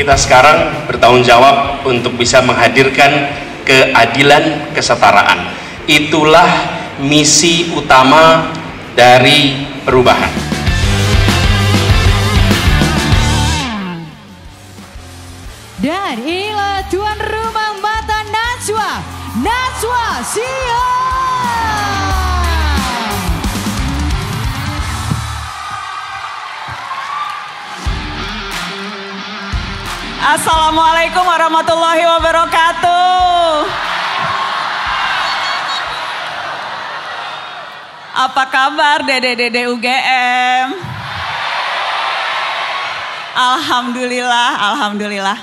kita sekarang bertanggung jawab untuk bisa menghadirkan keadilan, kesetaraan. Itulah misi utama dari perubahan. Assalamualaikum warahmatullahi wabarakatuh. Apa kabar Dede-dede UGM? Alhamdulillah, alhamdulillah.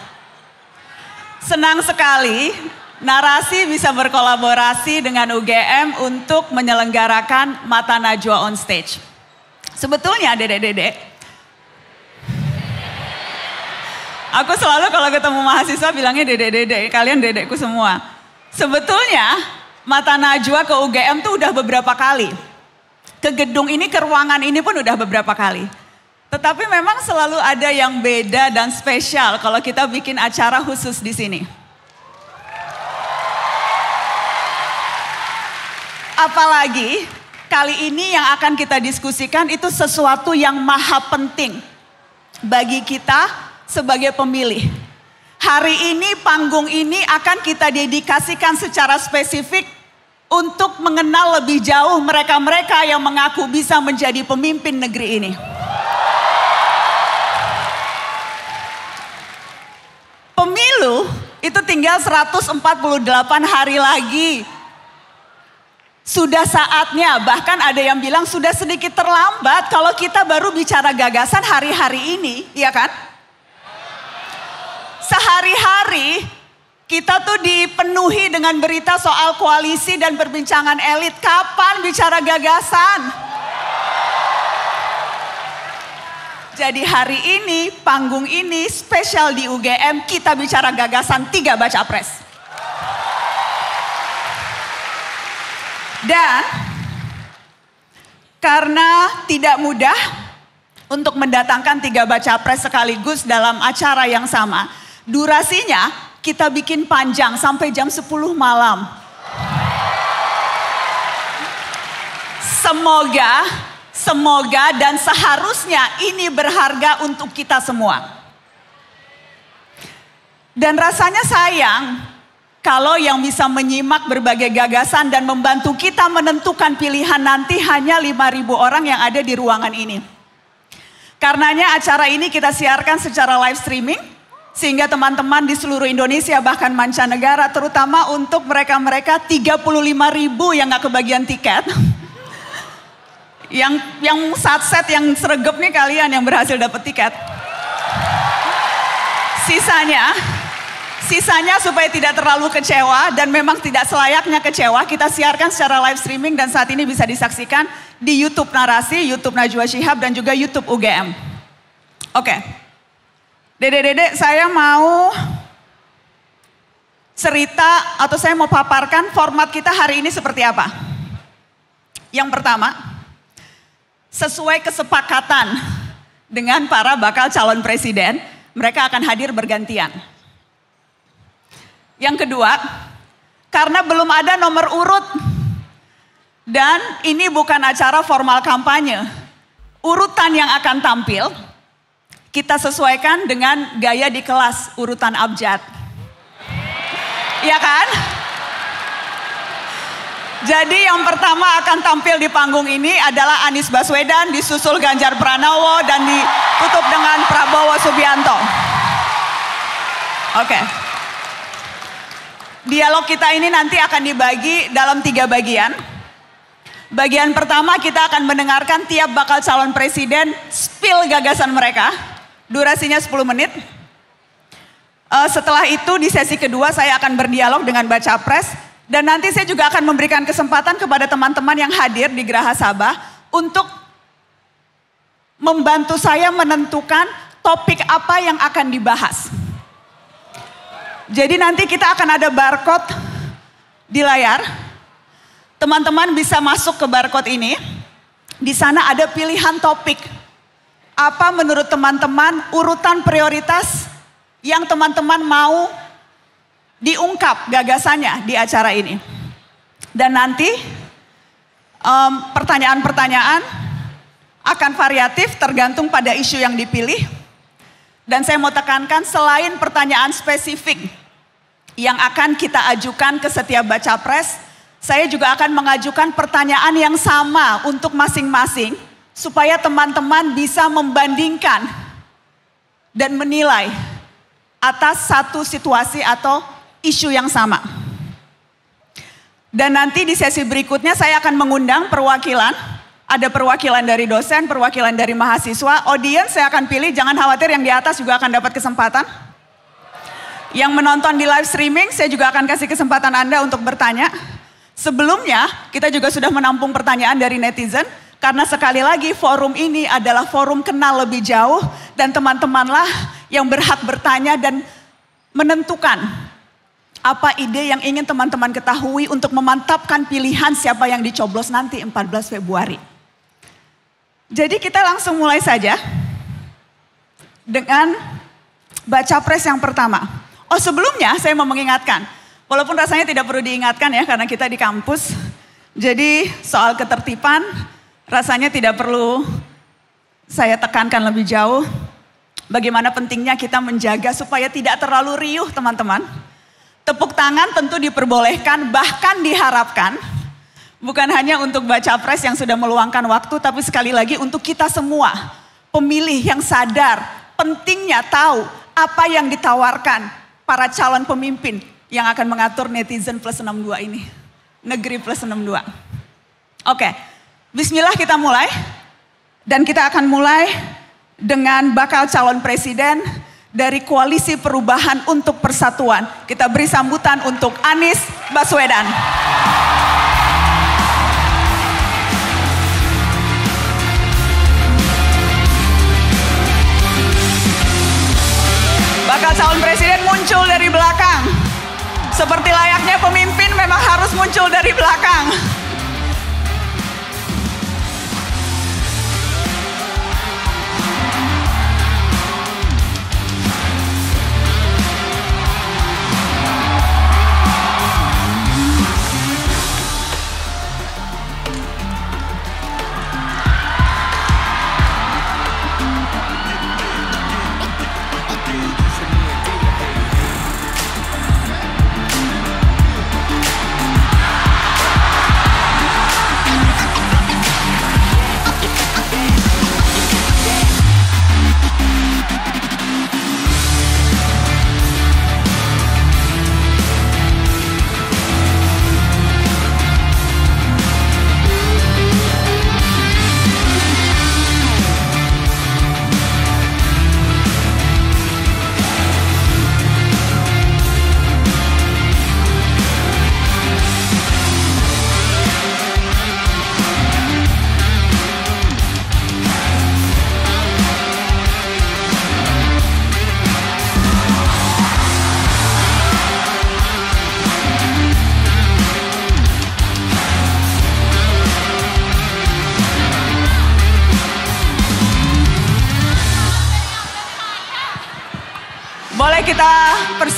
Senang sekali Narasi bisa berkolaborasi dengan UGM untuk menyelenggarakan Mata Najwa on stage. Sebetulnya Dede-dede Aku selalu kalau ketemu mahasiswa bilangnya dedek-dedek, kalian dedekku semua. Sebetulnya mata Najwa ke UGM tuh udah beberapa kali. Ke gedung ini, ke ruangan ini pun udah beberapa kali. Tetapi memang selalu ada yang beda dan spesial kalau kita bikin acara khusus di sini. Apalagi kali ini yang akan kita diskusikan itu sesuatu yang maha penting bagi kita sebagai pemilih. Hari ini panggung ini akan kita dedikasikan secara spesifik untuk mengenal lebih jauh mereka-mereka yang mengaku bisa menjadi pemimpin negeri ini. Pemilu itu tinggal 148 hari lagi. Sudah saatnya, bahkan ada yang bilang sudah sedikit terlambat kalau kita baru bicara gagasan hari-hari ini, ya kan? sehari-hari kita tuh dipenuhi dengan berita soal koalisi dan perbincangan elit. Kapan bicara gagasan? Jadi hari ini, panggung ini spesial di UGM, kita bicara gagasan tiga baca pres. Dan karena tidak mudah untuk mendatangkan tiga baca pres sekaligus dalam acara yang sama, Durasinya kita bikin panjang sampai jam 10 malam. Semoga, semoga dan seharusnya ini berharga untuk kita semua. Dan rasanya sayang kalau yang bisa menyimak berbagai gagasan dan membantu kita menentukan pilihan nanti hanya 5.000 orang yang ada di ruangan ini. Karenanya acara ini kita siarkan secara live streaming sehingga teman-teman di seluruh Indonesia bahkan mancanegara terutama untuk mereka-mereka 35 ribu yang nggak kebagian tiket yang yang set yang seregep nih kalian yang berhasil dapat tiket sisanya sisanya supaya tidak terlalu kecewa dan memang tidak selayaknya kecewa kita siarkan secara live streaming dan saat ini bisa disaksikan di YouTube Narasi, YouTube Najwa Shihab dan juga YouTube UGM. Oke. Okay. Dede-dede saya mau cerita atau saya mau paparkan format kita hari ini seperti apa. Yang pertama, sesuai kesepakatan dengan para bakal calon presiden, mereka akan hadir bergantian. Yang kedua, karena belum ada nomor urut dan ini bukan acara formal kampanye, urutan yang akan tampil kita sesuaikan dengan gaya di kelas urutan abjad. Iya kan? Jadi yang pertama akan tampil di panggung ini adalah Anies Baswedan disusul Ganjar Pranowo dan ditutup dengan Prabowo Subianto. Oke. Dialog kita ini nanti akan dibagi dalam tiga bagian. Bagian pertama kita akan mendengarkan tiap bakal calon presiden spill gagasan mereka durasinya 10 menit. Uh, setelah itu di sesi kedua saya akan berdialog dengan Baca Pres dan nanti saya juga akan memberikan kesempatan kepada teman-teman yang hadir di Geraha Sabah untuk membantu saya menentukan topik apa yang akan dibahas. Jadi nanti kita akan ada barcode di layar. Teman-teman bisa masuk ke barcode ini. Di sana ada pilihan topik. Apa menurut teman-teman urutan prioritas yang teman-teman mau diungkap gagasannya di acara ini? Dan nanti pertanyaan-pertanyaan um, akan variatif tergantung pada isu yang dipilih. Dan saya mau tekankan selain pertanyaan spesifik yang akan kita ajukan ke setiap baca pres, saya juga akan mengajukan pertanyaan yang sama untuk masing-masing supaya teman-teman bisa membandingkan dan menilai atas satu situasi atau isu yang sama. Dan nanti di sesi berikutnya saya akan mengundang perwakilan, ada perwakilan dari dosen, perwakilan dari mahasiswa, audience saya akan pilih, jangan khawatir yang di atas juga akan dapat kesempatan. Yang menonton di live streaming, saya juga akan kasih kesempatan Anda untuk bertanya. Sebelumnya, kita juga sudah menampung pertanyaan dari netizen. Karena sekali lagi forum ini adalah forum kenal lebih jauh dan teman-temanlah yang berhak bertanya dan menentukan apa ide yang ingin teman-teman ketahui untuk memantapkan pilihan siapa yang dicoblos nanti 14 Februari. Jadi kita langsung mulai saja dengan baca pres yang pertama. Oh sebelumnya saya mau mengingatkan, walaupun rasanya tidak perlu diingatkan ya karena kita di kampus. Jadi soal ketertiban, Rasanya tidak perlu saya tekankan lebih jauh bagaimana pentingnya kita menjaga supaya tidak terlalu riuh teman-teman. Tepuk tangan tentu diperbolehkan bahkan diharapkan. Bukan hanya untuk baca pres yang sudah meluangkan waktu tapi sekali lagi untuk kita semua. Pemilih yang sadar pentingnya tahu apa yang ditawarkan para calon pemimpin yang akan mengatur netizen plus 62 ini. Negeri plus 62. Oke. Okay. Bismillah kita mulai. Dan kita akan mulai dengan bakal calon presiden dari Koalisi Perubahan untuk Persatuan. Kita beri sambutan untuk Anies Baswedan. Bakal calon presiden muncul dari belakang. Seperti layaknya pemimpin memang harus muncul dari belakang.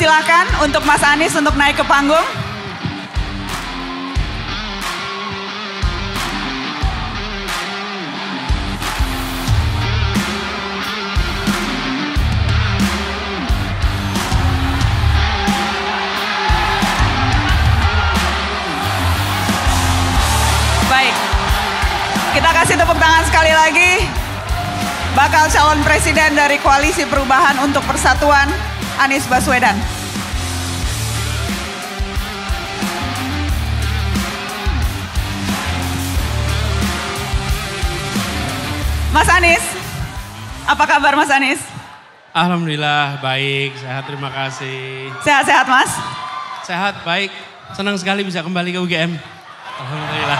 Silakan untuk Mas Anies untuk naik ke panggung. kita kasih tepuk tangan sekali lagi. Bakal calon presiden dari Koalisi Perubahan untuk Persatuan Anies Baswedan. Mas Anies, apa kabar Mas Anies? Alhamdulillah baik, sehat terima kasih. Sehat-sehat Mas? Sehat, baik. Senang sekali bisa kembali ke UGM. Alhamdulillah.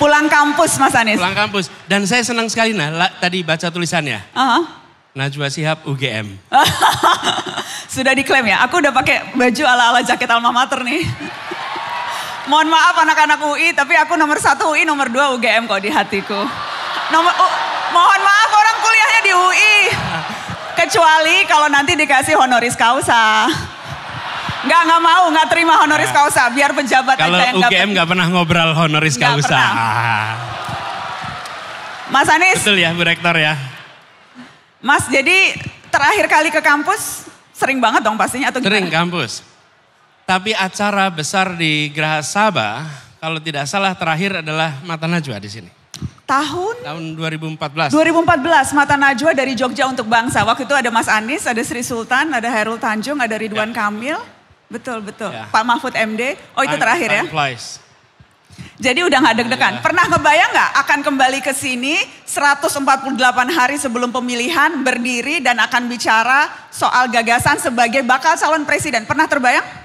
Pulang kampus Mas Anies? Pulang kampus. Dan saya senang sekali nah la, tadi baca tulisannya. Uh -huh. Najwa Sihab UGM. Sudah diklaim ya? Aku udah pakai baju ala-ala jaket alma mater nih. Mohon maaf anak-anak UI, tapi aku nomor satu UI, nomor dua UGM kok di hatiku. Nomor, uh, mohon maaf orang kuliahnya di UI. Kecuali kalau nanti dikasih honoris causa. Enggak, enggak mau, enggak terima honoris nah. causa. Biar pejabat kalau aja yang Kalau UGM enggak pernah ngobrol honoris causa. Mas Anies. Betul ya, Bu Rektor ya. Mas, jadi terakhir kali ke kampus sering banget dong pastinya atau gimana? Sering kampus. Tapi acara besar di Geraha Sabah, kalau tidak salah terakhir adalah Mata Najwa di sini. Tahun? Tahun 2014. 2014, Mata Najwa dari Jogja untuk Bangsa. Waktu itu ada Mas Anies, ada Sri Sultan, ada Herul Tanjung, ada Ridwan ya. Kamil. Betul, betul. Ya. Pak Mahfud MD. Oh itu terakhir ya? Flies. Jadi udah gak deg-degan. Iya. Pernah ngebayang nggak akan kembali ke sini 148 hari sebelum pemilihan berdiri dan akan bicara soal gagasan sebagai bakal calon presiden. Pernah terbayang?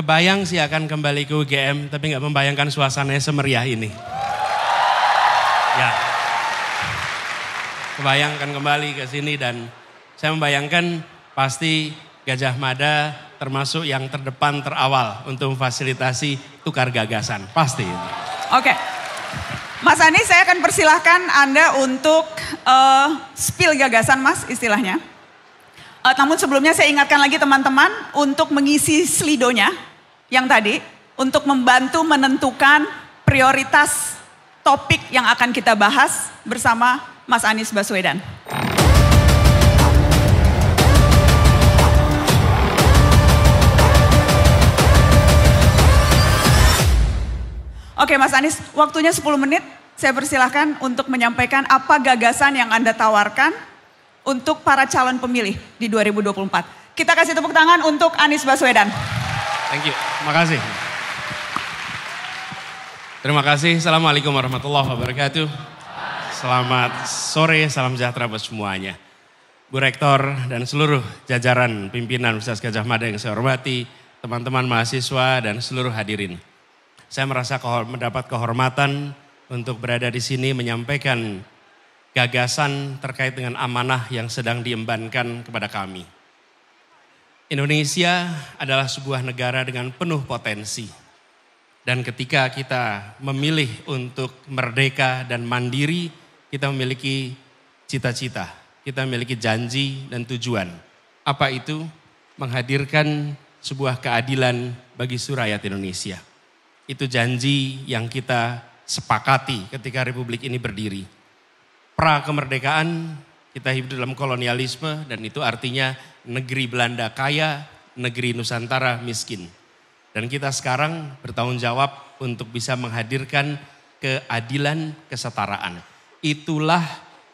kebayang sih akan kembali ke UGM, tapi nggak membayangkan suasananya semeriah ini. Ya, kebayangkan kembali ke sini dan saya membayangkan pasti Gajah Mada termasuk yang terdepan terawal untuk memfasilitasi tukar gagasan, pasti. Oke, okay. Mas Ani, saya akan persilahkan Anda untuk uh, spill gagasan Mas istilahnya. Uh, namun sebelumnya saya ingatkan lagi teman-teman untuk mengisi slidonya yang tadi untuk membantu menentukan prioritas topik yang akan kita bahas bersama Mas Anies Baswedan. Oke Mas Anies, waktunya 10 menit. Saya persilahkan untuk menyampaikan apa gagasan yang Anda tawarkan untuk para calon pemilih di 2024. Kita kasih tepuk tangan untuk Anies Baswedan. Thank you. Terima kasih. Terima kasih. Assalamualaikum warahmatullahi wabarakatuh. Selamat sore, salam sejahtera buat semuanya. Bu Rektor dan seluruh jajaran pimpinan Universitas Gajah Mada yang saya hormati, teman-teman mahasiswa dan seluruh hadirin. Saya merasa mendapat kehormatan untuk berada di sini menyampaikan gagasan terkait dengan amanah yang sedang diembankan kepada kami. Indonesia adalah sebuah negara dengan penuh potensi. Dan ketika kita memilih untuk merdeka dan mandiri, kita memiliki cita-cita, kita memiliki janji dan tujuan. Apa itu? Menghadirkan sebuah keadilan bagi surayat Indonesia. Itu janji yang kita sepakati ketika republik ini berdiri. Pra kemerdekaan kita hidup dalam kolonialisme dan itu artinya negeri Belanda kaya, negeri Nusantara miskin. Dan kita sekarang bertanggung jawab untuk bisa menghadirkan keadilan, kesetaraan. Itulah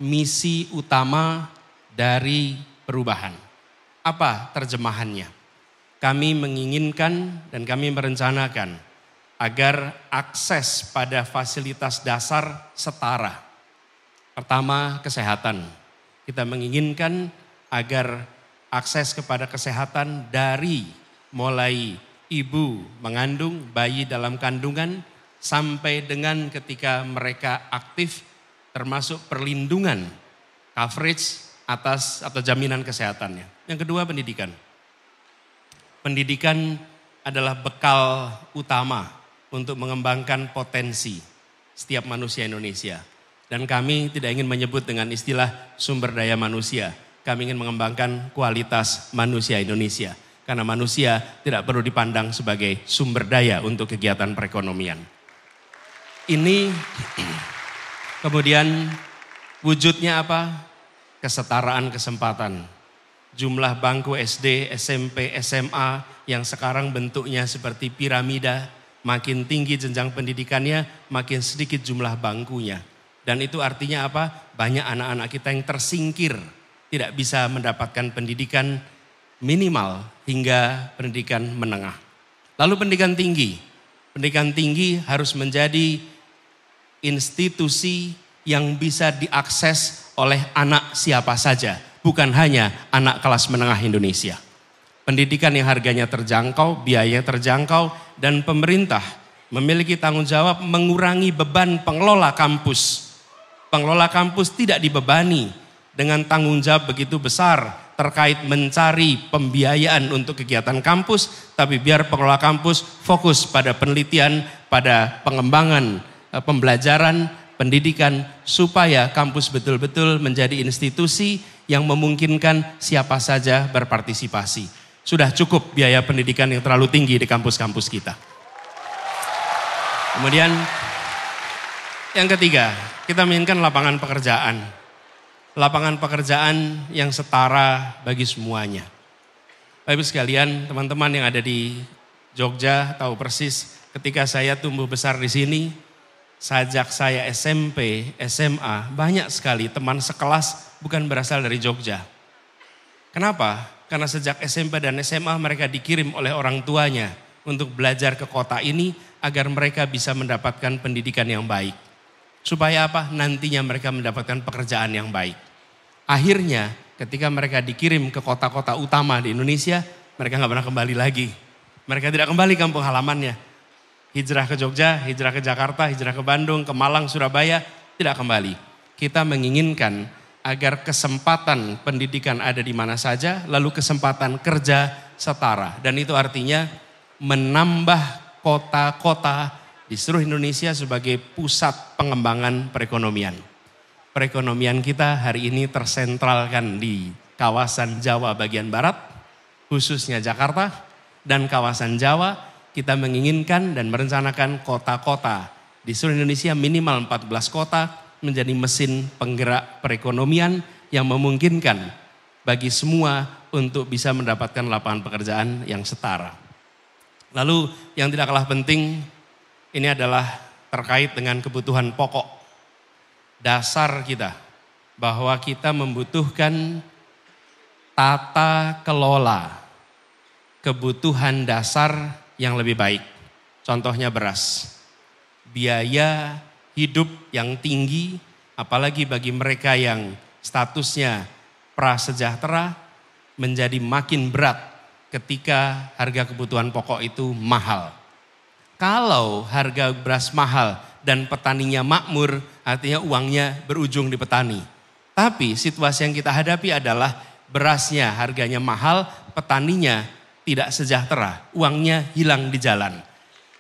misi utama dari perubahan. Apa terjemahannya? Kami menginginkan dan kami merencanakan agar akses pada fasilitas dasar setara. Pertama, kesehatan kita menginginkan agar akses kepada kesehatan dari mulai ibu mengandung, bayi dalam kandungan, sampai dengan ketika mereka aktif termasuk perlindungan coverage atas atau jaminan kesehatannya. Yang kedua pendidikan. Pendidikan adalah bekal utama untuk mengembangkan potensi setiap manusia Indonesia. Dan kami tidak ingin menyebut dengan istilah sumber daya manusia. Kami ingin mengembangkan kualitas manusia Indonesia. Karena manusia tidak perlu dipandang sebagai sumber daya untuk kegiatan perekonomian. Ini kemudian wujudnya apa? Kesetaraan kesempatan jumlah bangku SD, SMP, SMA yang sekarang bentuknya seperti piramida, makin tinggi jenjang pendidikannya, makin sedikit jumlah bangkunya. Dan itu artinya apa? Banyak anak-anak kita yang tersingkir, tidak bisa mendapatkan pendidikan minimal hingga pendidikan menengah. Lalu pendidikan tinggi. Pendidikan tinggi harus menjadi institusi yang bisa diakses oleh anak siapa saja, bukan hanya anak kelas menengah Indonesia. Pendidikan yang harganya terjangkau, biaya terjangkau, dan pemerintah memiliki tanggung jawab mengurangi beban pengelola kampus pengelola kampus tidak dibebani dengan tanggung jawab begitu besar terkait mencari pembiayaan untuk kegiatan kampus, tapi biar pengelola kampus fokus pada penelitian, pada pengembangan, eh, pembelajaran, pendidikan, supaya kampus betul-betul menjadi institusi yang memungkinkan siapa saja berpartisipasi. Sudah cukup biaya pendidikan yang terlalu tinggi di kampus-kampus kita. Kemudian yang ketiga, kita menginginkan lapangan pekerjaan. Lapangan pekerjaan yang setara bagi semuanya. Bapak Ibu sekalian, teman-teman yang ada di Jogja tahu persis ketika saya tumbuh besar di sini, sajak saya SMP, SMA, banyak sekali teman sekelas bukan berasal dari Jogja. Kenapa? Karena sejak SMP dan SMA mereka dikirim oleh orang tuanya untuk belajar ke kota ini agar mereka bisa mendapatkan pendidikan yang baik. Supaya apa? Nantinya mereka mendapatkan pekerjaan yang baik. Akhirnya ketika mereka dikirim ke kota-kota utama di Indonesia, mereka nggak pernah kembali lagi. Mereka tidak kembali ke kampung halamannya. Hijrah ke Jogja, hijrah ke Jakarta, hijrah ke Bandung, ke Malang, Surabaya, tidak kembali. Kita menginginkan agar kesempatan pendidikan ada di mana saja, lalu kesempatan kerja setara. Dan itu artinya menambah kota-kota di seluruh Indonesia sebagai pusat pengembangan perekonomian. Perekonomian kita hari ini tersentralkan di kawasan Jawa bagian barat, khususnya Jakarta, dan kawasan Jawa kita menginginkan dan merencanakan kota-kota di seluruh Indonesia minimal 14 kota menjadi mesin penggerak perekonomian yang memungkinkan bagi semua untuk bisa mendapatkan lapangan pekerjaan yang setara. Lalu yang tidak kalah penting ini adalah terkait dengan kebutuhan pokok dasar kita bahwa kita membutuhkan tata kelola kebutuhan dasar yang lebih baik. Contohnya beras. Biaya hidup yang tinggi apalagi bagi mereka yang statusnya prasejahtera menjadi makin berat ketika harga kebutuhan pokok itu mahal. Kalau harga beras mahal dan petaninya makmur, artinya uangnya berujung di petani. Tapi situasi yang kita hadapi adalah berasnya harganya mahal, petaninya tidak sejahtera, uangnya hilang di jalan.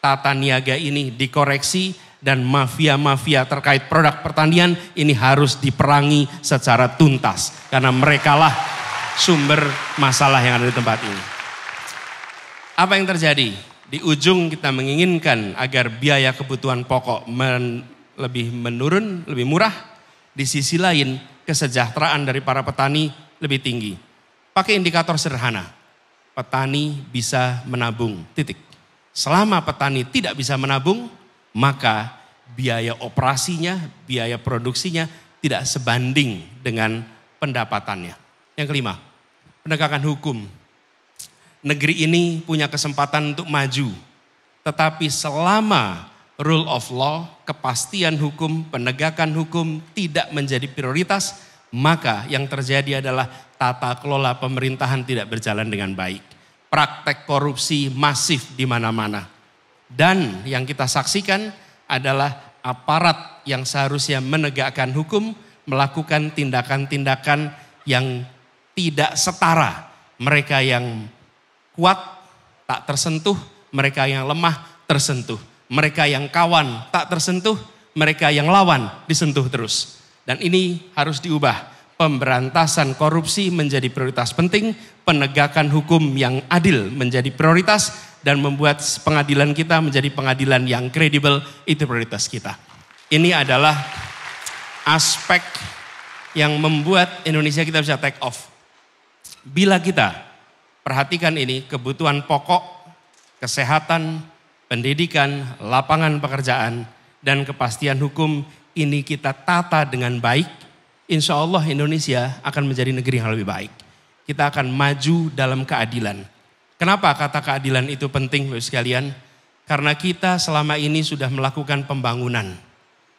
Tata niaga ini dikoreksi dan mafia-mafia terkait produk pertanian ini harus diperangi secara tuntas karena merekalah sumber masalah yang ada di tempat ini. Apa yang terjadi? Di ujung kita menginginkan agar biaya kebutuhan pokok men, lebih menurun, lebih murah. Di sisi lain, kesejahteraan dari para petani lebih tinggi. Pakai indikator sederhana. Petani bisa menabung. Titik. Selama petani tidak bisa menabung, maka biaya operasinya, biaya produksinya tidak sebanding dengan pendapatannya. Yang kelima, penegakan hukum negeri ini punya kesempatan untuk maju. Tetapi selama rule of law, kepastian hukum, penegakan hukum tidak menjadi prioritas, maka yang terjadi adalah tata kelola pemerintahan tidak berjalan dengan baik. Praktek korupsi masif di mana-mana. Dan yang kita saksikan adalah aparat yang seharusnya menegakkan hukum melakukan tindakan-tindakan yang tidak setara mereka yang kuat tak tersentuh, mereka yang lemah tersentuh. Mereka yang kawan tak tersentuh, mereka yang lawan disentuh terus. Dan ini harus diubah. Pemberantasan korupsi menjadi prioritas penting, penegakan hukum yang adil menjadi prioritas, dan membuat pengadilan kita menjadi pengadilan yang kredibel, itu prioritas kita. Ini adalah aspek yang membuat Indonesia kita bisa take off. Bila kita Perhatikan ini, kebutuhan pokok, kesehatan, pendidikan, lapangan pekerjaan, dan kepastian hukum ini kita tata dengan baik. Insya Allah Indonesia akan menjadi negeri yang lebih baik. Kita akan maju dalam keadilan. Kenapa kata keadilan itu penting Bapak sekalian? Karena kita selama ini sudah melakukan pembangunan.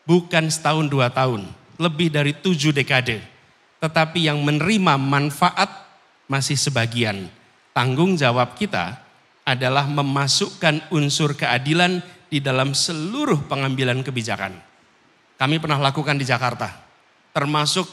Bukan setahun dua tahun, lebih dari tujuh dekade. Tetapi yang menerima manfaat masih sebagian Tanggung jawab kita adalah memasukkan unsur keadilan di dalam seluruh pengambilan kebijakan. Kami pernah lakukan di Jakarta, termasuk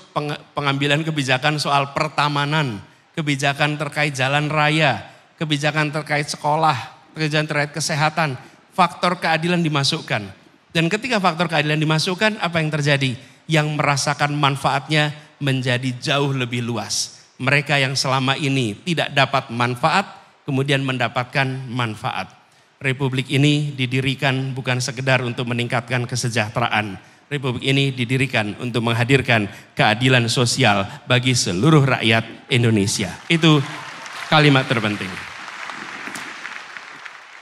pengambilan kebijakan soal pertamanan, kebijakan terkait jalan raya, kebijakan terkait sekolah, kebijakan terkait kesehatan, faktor keadilan dimasukkan. Dan ketika faktor keadilan dimasukkan, apa yang terjadi? Yang merasakan manfaatnya menjadi jauh lebih luas mereka yang selama ini tidak dapat manfaat kemudian mendapatkan manfaat. Republik ini didirikan bukan sekedar untuk meningkatkan kesejahteraan. Republik ini didirikan untuk menghadirkan keadilan sosial bagi seluruh rakyat Indonesia. Itu kalimat terpenting.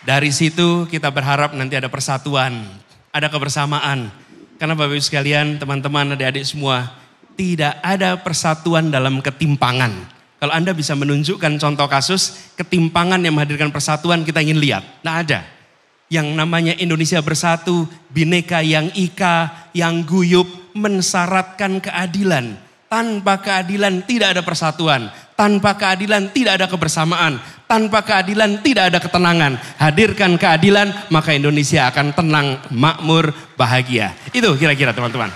Dari situ kita berharap nanti ada persatuan, ada kebersamaan. Karena Bapak Ibu sekalian, teman-teman, adik-adik semua, tidak ada persatuan dalam ketimpangan. Kalau Anda bisa menunjukkan contoh kasus ketimpangan yang menghadirkan persatuan kita ingin lihat. Nah ada. Yang namanya Indonesia bersatu, bineka yang ika, yang guyup, mensyaratkan keadilan. Tanpa keadilan tidak ada persatuan. Tanpa keadilan tidak ada kebersamaan. Tanpa keadilan tidak ada ketenangan. Hadirkan keadilan maka Indonesia akan tenang, makmur, bahagia. Itu kira-kira teman-teman.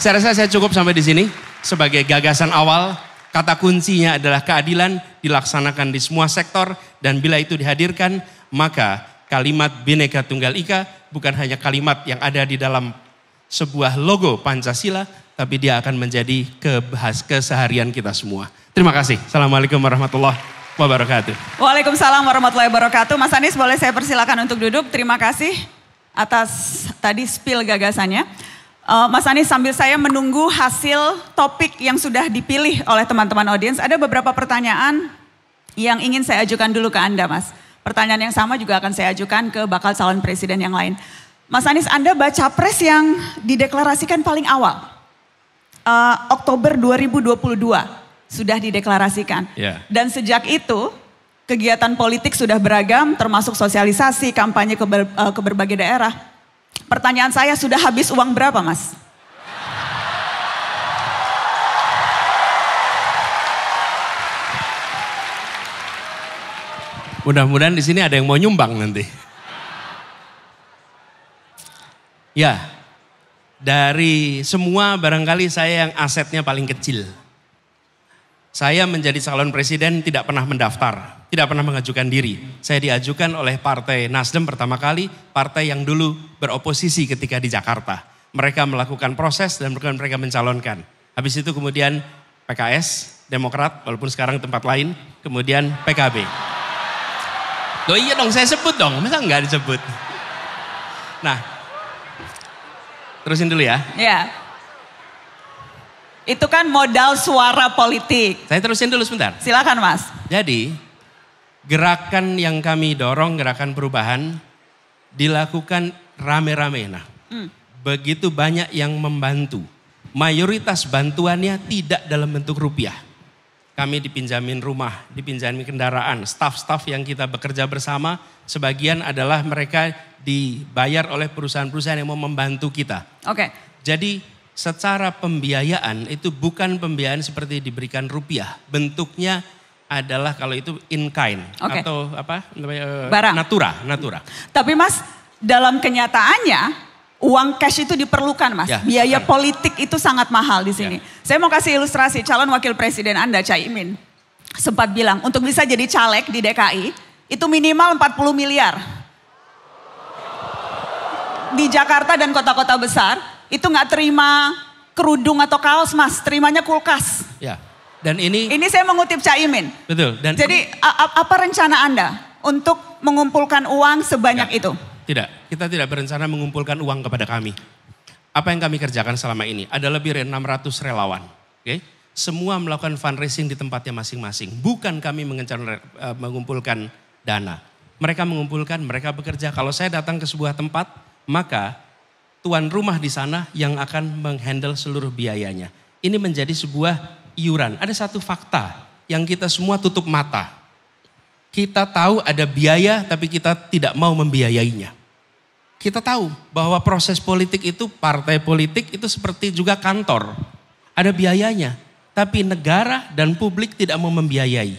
Saya rasa saya cukup sampai di sini sebagai gagasan awal. Kata kuncinya adalah keadilan dilaksanakan di semua sektor dan bila itu dihadirkan maka kalimat bineka Tunggal Ika bukan hanya kalimat yang ada di dalam sebuah logo Pancasila tapi dia akan menjadi kebahas keseharian kita semua. Terima kasih. Assalamualaikum warahmatullah wabarakatuh. Waalaikumsalam warahmatullahi wabarakatuh. Mas Anies boleh saya persilakan untuk duduk. Terima kasih atas tadi spill gagasannya. Uh, Mas Anies sambil saya menunggu hasil topik yang sudah dipilih oleh teman-teman audiens, ada beberapa pertanyaan yang ingin saya ajukan dulu ke Anda Mas. Pertanyaan yang sama juga akan saya ajukan ke bakal calon presiden yang lain. Mas Anies, Anda baca pres yang dideklarasikan paling awal. Uh, Oktober 2022 sudah dideklarasikan. Yeah. Dan sejak itu kegiatan politik sudah beragam termasuk sosialisasi, kampanye ke, ber, uh, ke berbagai daerah. Pertanyaan saya sudah habis uang berapa mas? Mudah-mudahan di sini ada yang mau nyumbang nanti. Ya, dari semua barangkali saya yang asetnya paling kecil. Saya menjadi calon presiden tidak pernah mendaftar, tidak pernah mengajukan diri. Saya diajukan oleh partai Nasdem pertama kali, partai yang dulu beroposisi ketika di Jakarta. Mereka melakukan proses dan mereka mencalonkan. Habis itu kemudian PKS, Demokrat, walaupun sekarang tempat lain, kemudian PKB. Loh iya dong, saya sebut dong, masa nggak disebut? Nah, terusin dulu ya. Iya. Yeah. Itu kan modal suara politik. Saya terusin dulu sebentar. Silakan Mas. Jadi gerakan yang kami dorong, gerakan perubahan dilakukan rame-rame. Nah, hmm. begitu banyak yang membantu. Mayoritas bantuannya tidak dalam bentuk rupiah. Kami dipinjamin rumah, dipinjamin kendaraan, staf-staf yang kita bekerja bersama, sebagian adalah mereka dibayar oleh perusahaan-perusahaan yang mau membantu kita. Oke. Okay. Jadi secara pembiayaan itu bukan pembiayaan seperti diberikan rupiah. Bentuknya adalah kalau itu in kind okay. atau apa eh, Barang. natura, natura. Tapi Mas, dalam kenyataannya uang cash itu diperlukan Mas. Ya, Biaya kan. politik itu sangat mahal di sini. Ya. Saya mau kasih ilustrasi calon wakil presiden Anda Caimin sempat bilang untuk bisa jadi caleg di DKI itu minimal 40 miliar. Di Jakarta dan kota-kota besar itu nggak terima kerudung atau kaos mas, terimanya kulkas. Ya. Dan ini ini saya mengutip Caimin. Betul. Dan jadi apa rencana anda untuk mengumpulkan uang sebanyak ya. itu? Tidak, kita tidak berencana mengumpulkan uang kepada kami. Apa yang kami kerjakan selama ini ada lebih dari 600 relawan. Oke. Okay? Semua melakukan fundraising di tempatnya masing-masing. Bukan kami eh, mengumpulkan dana. Mereka mengumpulkan, mereka bekerja. Kalau saya datang ke sebuah tempat, maka tuan rumah di sana yang akan menghandle seluruh biayanya. Ini menjadi sebuah iuran. Ada satu fakta yang kita semua tutup mata. Kita tahu ada biaya tapi kita tidak mau membiayainya. Kita tahu bahwa proses politik itu partai politik itu seperti juga kantor. Ada biayanya, tapi negara dan publik tidak mau membiayai.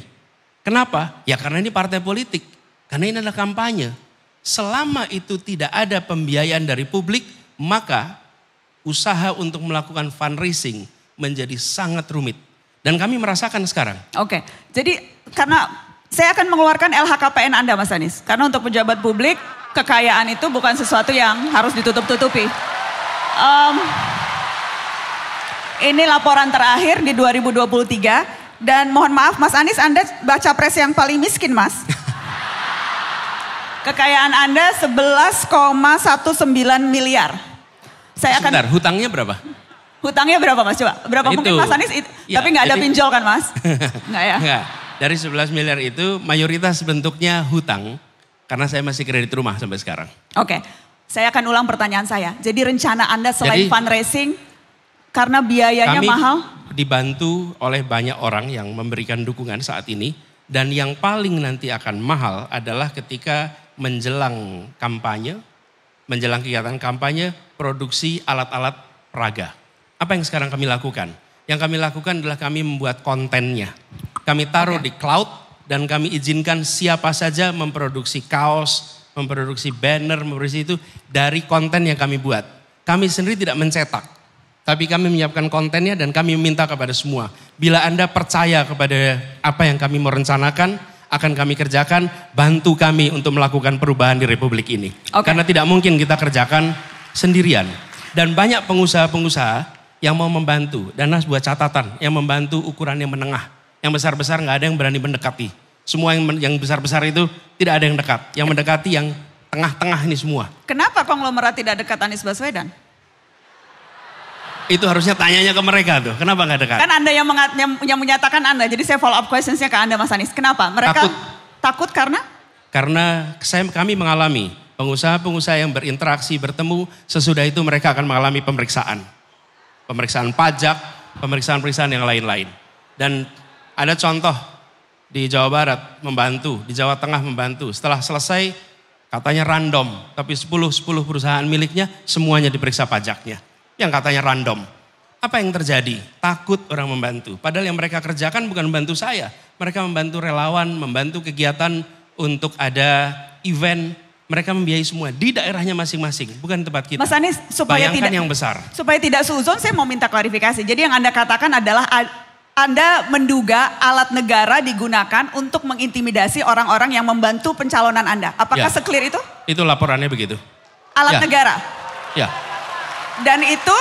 Kenapa? Ya karena ini partai politik. Karena ini adalah kampanye. Selama itu tidak ada pembiayaan dari publik, maka usaha untuk melakukan fundraising menjadi sangat rumit. Dan kami merasakan sekarang. Oke, jadi karena saya akan mengeluarkan LHKPN Anda Mas Anies. Karena untuk pejabat publik, kekayaan itu bukan sesuatu yang harus ditutup-tutupi. Um, ini laporan terakhir di 2023. Dan mohon maaf Mas Anies, Anda baca pres yang paling miskin Mas. Kekayaan Anda 11,19 miliar saya akan... Sebentar, hutangnya berapa? Hutangnya berapa mas? Coba, berapa nah, itu. mungkin mas Anies? Ya, tapi nggak ada pinjol kan mas? nggak ya? Enggak. Dari 11 miliar itu mayoritas bentuknya hutang. Karena saya masih kredit rumah sampai sekarang. Oke, okay. saya akan ulang pertanyaan saya. Jadi rencana Anda selain jadi, fundraising, karena biayanya kami mahal? dibantu oleh banyak orang yang memberikan dukungan saat ini. Dan yang paling nanti akan mahal adalah ketika menjelang kampanye menjelang kegiatan kampanye, produksi alat-alat peraga. Apa yang sekarang kami lakukan? Yang kami lakukan adalah kami membuat kontennya. Kami taruh okay. di cloud dan kami izinkan siapa saja memproduksi kaos, memproduksi banner, memproduksi itu dari konten yang kami buat. Kami sendiri tidak mencetak, tapi kami menyiapkan kontennya dan kami minta kepada semua. Bila Anda percaya kepada apa yang kami merencanakan, akan kami kerjakan, bantu kami untuk melakukan perubahan di Republik ini. Okay. Karena tidak mungkin kita kerjakan sendirian. Dan banyak pengusaha-pengusaha yang mau membantu. Dan nas buat catatan yang membantu ukuran yang menengah. Yang besar-besar nggak ada yang berani mendekati. Semua yang yang besar-besar itu tidak ada yang dekat. Yang mendekati yang tengah-tengah ini semua. Kenapa konglomerat tidak dekat Anies Baswedan? Itu harusnya tanyanya ke mereka tuh. Kenapa nggak dekat? Kan Anda yang, mengat, yang, menyatakan Anda. Jadi saya follow up questionsnya ke Anda Mas Anies. Kenapa? Mereka takut, takut karena? Karena saya, kami mengalami pengusaha-pengusaha yang berinteraksi, bertemu. Sesudah itu mereka akan mengalami pemeriksaan. Pemeriksaan pajak, pemeriksaan-pemeriksaan yang lain-lain. Dan ada contoh di Jawa Barat membantu, di Jawa Tengah membantu. Setelah selesai katanya random, tapi 10-10 perusahaan miliknya semuanya diperiksa pajaknya yang katanya random. Apa yang terjadi? Takut orang membantu. Padahal yang mereka kerjakan bukan membantu saya. Mereka membantu relawan, membantu kegiatan untuk ada event. Mereka membiayai semua di daerahnya masing-masing, bukan tempat kita. Mas Anies, supaya Bayangkan tidak yang besar. Supaya tidak suzon, saya mau minta klarifikasi. Jadi yang Anda katakan adalah anda menduga alat negara digunakan untuk mengintimidasi orang-orang yang membantu pencalonan Anda. Apakah ya. seclear itu? Itu laporannya begitu. Alat ya. negara? Ya. Dan itu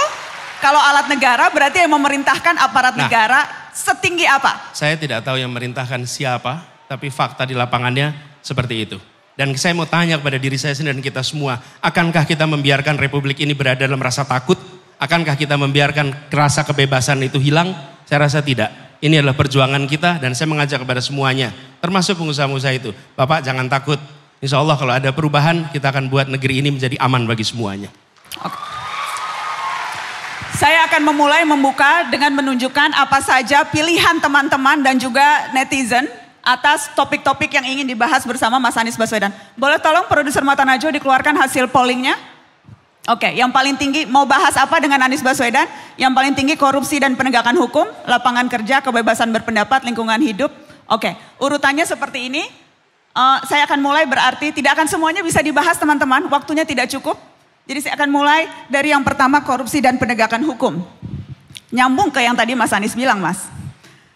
kalau alat negara berarti yang memerintahkan aparat nah, negara setinggi apa? Saya tidak tahu yang memerintahkan siapa, tapi fakta di lapangannya seperti itu. Dan saya mau tanya kepada diri saya sendiri dan kita semua, akankah kita membiarkan republik ini berada dalam rasa takut? Akankah kita membiarkan rasa kebebasan itu hilang? Saya rasa tidak. Ini adalah perjuangan kita dan saya mengajak kepada semuanya, termasuk pengusaha-pengusaha itu. Bapak jangan takut. Insya Allah kalau ada perubahan kita akan buat negeri ini menjadi aman bagi semuanya. Okay. Saya akan memulai membuka dengan menunjukkan apa saja pilihan teman-teman dan juga netizen atas topik-topik yang ingin dibahas bersama Mas Anies Baswedan. Boleh tolong produser Mata Najwa dikeluarkan hasil pollingnya? Oke, yang paling tinggi mau bahas apa dengan Anies Baswedan? Yang paling tinggi korupsi dan penegakan hukum, lapangan kerja, kebebasan berpendapat, lingkungan hidup. Oke, urutannya seperti ini. Uh, saya akan mulai berarti tidak akan semuanya bisa dibahas teman-teman, waktunya tidak cukup. Jadi saya akan mulai dari yang pertama korupsi dan penegakan hukum. Nyambung ke yang tadi Mas Anies bilang Mas.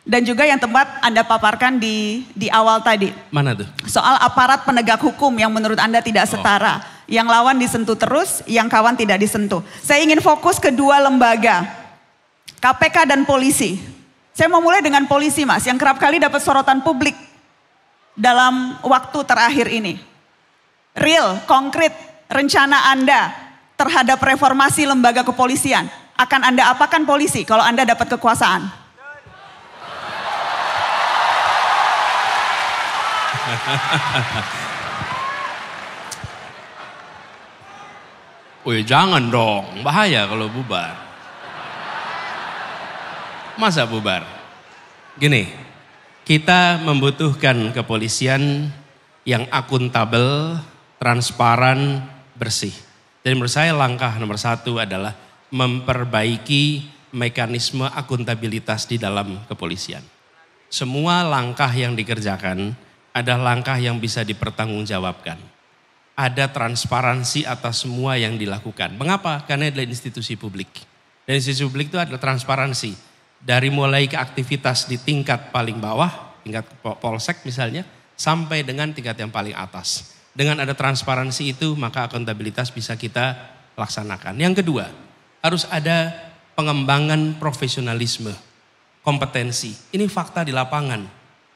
Dan juga yang tempat Anda paparkan di di awal tadi. Mana tuh? Soal aparat penegak hukum yang menurut Anda tidak oh. setara. Oh. Yang lawan disentuh terus, yang kawan tidak disentuh. Saya ingin fokus ke dua lembaga. KPK dan polisi. Saya mau mulai dengan polisi mas, yang kerap kali dapat sorotan publik dalam waktu terakhir ini. Real, konkret, rencana Anda terhadap reformasi lembaga kepolisian? Akan Anda apakan polisi kalau Anda dapat kekuasaan? Wih jangan dong, bahaya kalau bubar. Masa bubar? Gini, kita membutuhkan kepolisian yang akuntabel, transparan, bersih. Jadi menurut saya langkah nomor satu adalah memperbaiki mekanisme akuntabilitas di dalam kepolisian. Semua langkah yang dikerjakan adalah langkah yang bisa dipertanggungjawabkan. Ada transparansi atas semua yang dilakukan. Mengapa? Karena adalah institusi publik. Dan institusi publik itu adalah transparansi. Dari mulai ke aktivitas di tingkat paling bawah, tingkat polsek misalnya, sampai dengan tingkat yang paling atas. Dengan ada transparansi itu maka akuntabilitas bisa kita laksanakan. Yang kedua, harus ada pengembangan profesionalisme, kompetensi. Ini fakta di lapangan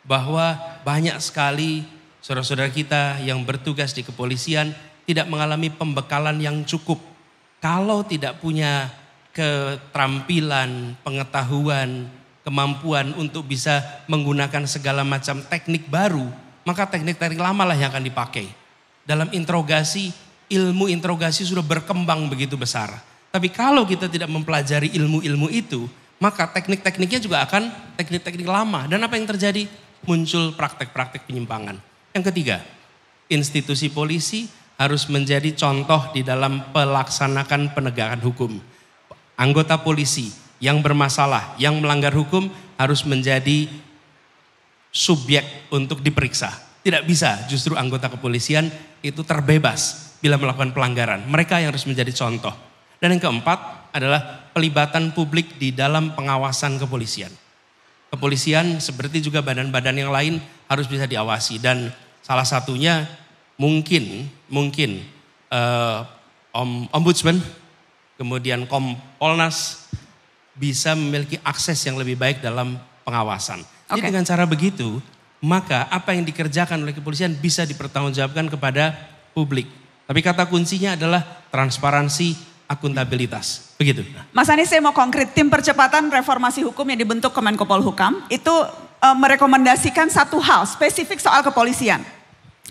bahwa banyak sekali saudara-saudara kita yang bertugas di kepolisian tidak mengalami pembekalan yang cukup. Kalau tidak punya keterampilan, pengetahuan, kemampuan untuk bisa menggunakan segala macam teknik baru, maka teknik-teknik lama yang akan dipakai dalam interogasi, ilmu interogasi sudah berkembang begitu besar. Tapi kalau kita tidak mempelajari ilmu-ilmu itu, maka teknik-tekniknya juga akan teknik-teknik lama. Dan apa yang terjadi? Muncul praktek-praktek penyimpangan. Yang ketiga, institusi polisi harus menjadi contoh di dalam pelaksanakan penegakan hukum. Anggota polisi yang bermasalah, yang melanggar hukum harus menjadi subjek untuk diperiksa tidak bisa, justru anggota kepolisian itu terbebas bila melakukan pelanggaran. Mereka yang harus menjadi contoh. Dan yang keempat adalah pelibatan publik di dalam pengawasan kepolisian. Kepolisian seperti juga badan-badan yang lain harus bisa diawasi dan salah satunya mungkin mungkin eh, om, ombudsman kemudian Kompolnas bisa memiliki akses yang lebih baik dalam pengawasan. Okay. Jadi dengan cara begitu maka apa yang dikerjakan oleh kepolisian bisa dipertanggungjawabkan kepada publik. Tapi kata kuncinya adalah transparansi, akuntabilitas. Begitu. Mas Anies saya mau konkret, tim percepatan reformasi hukum yang dibentuk Kemenko Polhukam itu e, merekomendasikan satu hal spesifik soal kepolisian.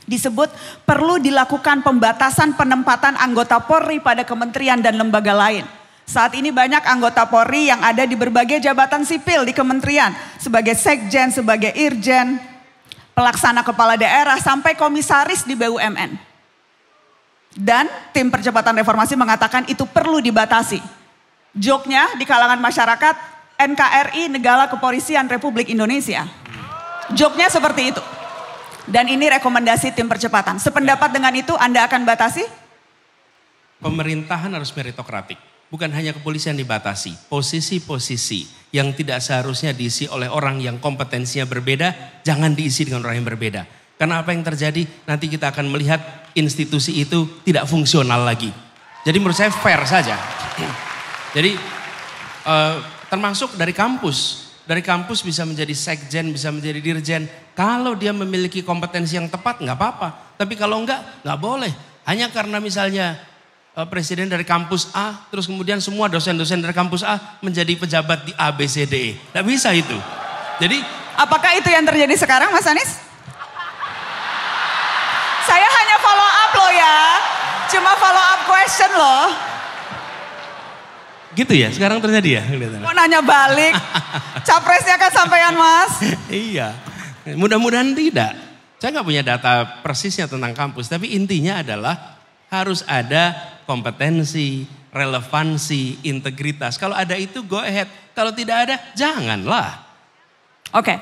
Disebut perlu dilakukan pembatasan penempatan anggota Polri pada kementerian dan lembaga lain. Saat ini banyak anggota Polri yang ada di berbagai jabatan sipil di kementerian, sebagai sekjen, sebagai irjen, pelaksana kepala daerah, sampai komisaris di BUMN. Dan tim percepatan reformasi mengatakan itu perlu dibatasi. Joknya di kalangan masyarakat, NKRI Negara Kepolisian Republik Indonesia. Joknya seperti itu. Dan ini rekomendasi tim percepatan. Sependapat dengan itu Anda akan batasi? Pemerintahan harus meritokratik bukan hanya kepolisian dibatasi, posisi-posisi yang tidak seharusnya diisi oleh orang yang kompetensinya berbeda, jangan diisi dengan orang yang berbeda. Karena apa yang terjadi nanti kita akan melihat institusi itu tidak fungsional lagi. Jadi menurut saya fair saja. Jadi eh, termasuk dari kampus, dari kampus bisa menjadi sekjen, bisa menjadi dirjen. Kalau dia memiliki kompetensi yang tepat nggak apa-apa. Tapi kalau enggak nggak boleh. Hanya karena misalnya Eh, presiden dari kampus A, terus kemudian semua dosen-dosen dari kampus A menjadi pejabat di ABCDE. Tidak bisa itu. Jadi, apakah itu yang terjadi sekarang, Mas Anies? Saya hanya follow up loh ya, cuma follow up question loh. Gitu ya, sekarang terjadi ya. Mau nanya balik, capresnya kan sampaian Mas. iya, mudah-mudahan tidak. Saya nggak punya data persisnya tentang kampus, tapi intinya adalah harus ada kompetensi, relevansi, integritas. Kalau ada itu go ahead, kalau tidak ada janganlah. Oke, okay.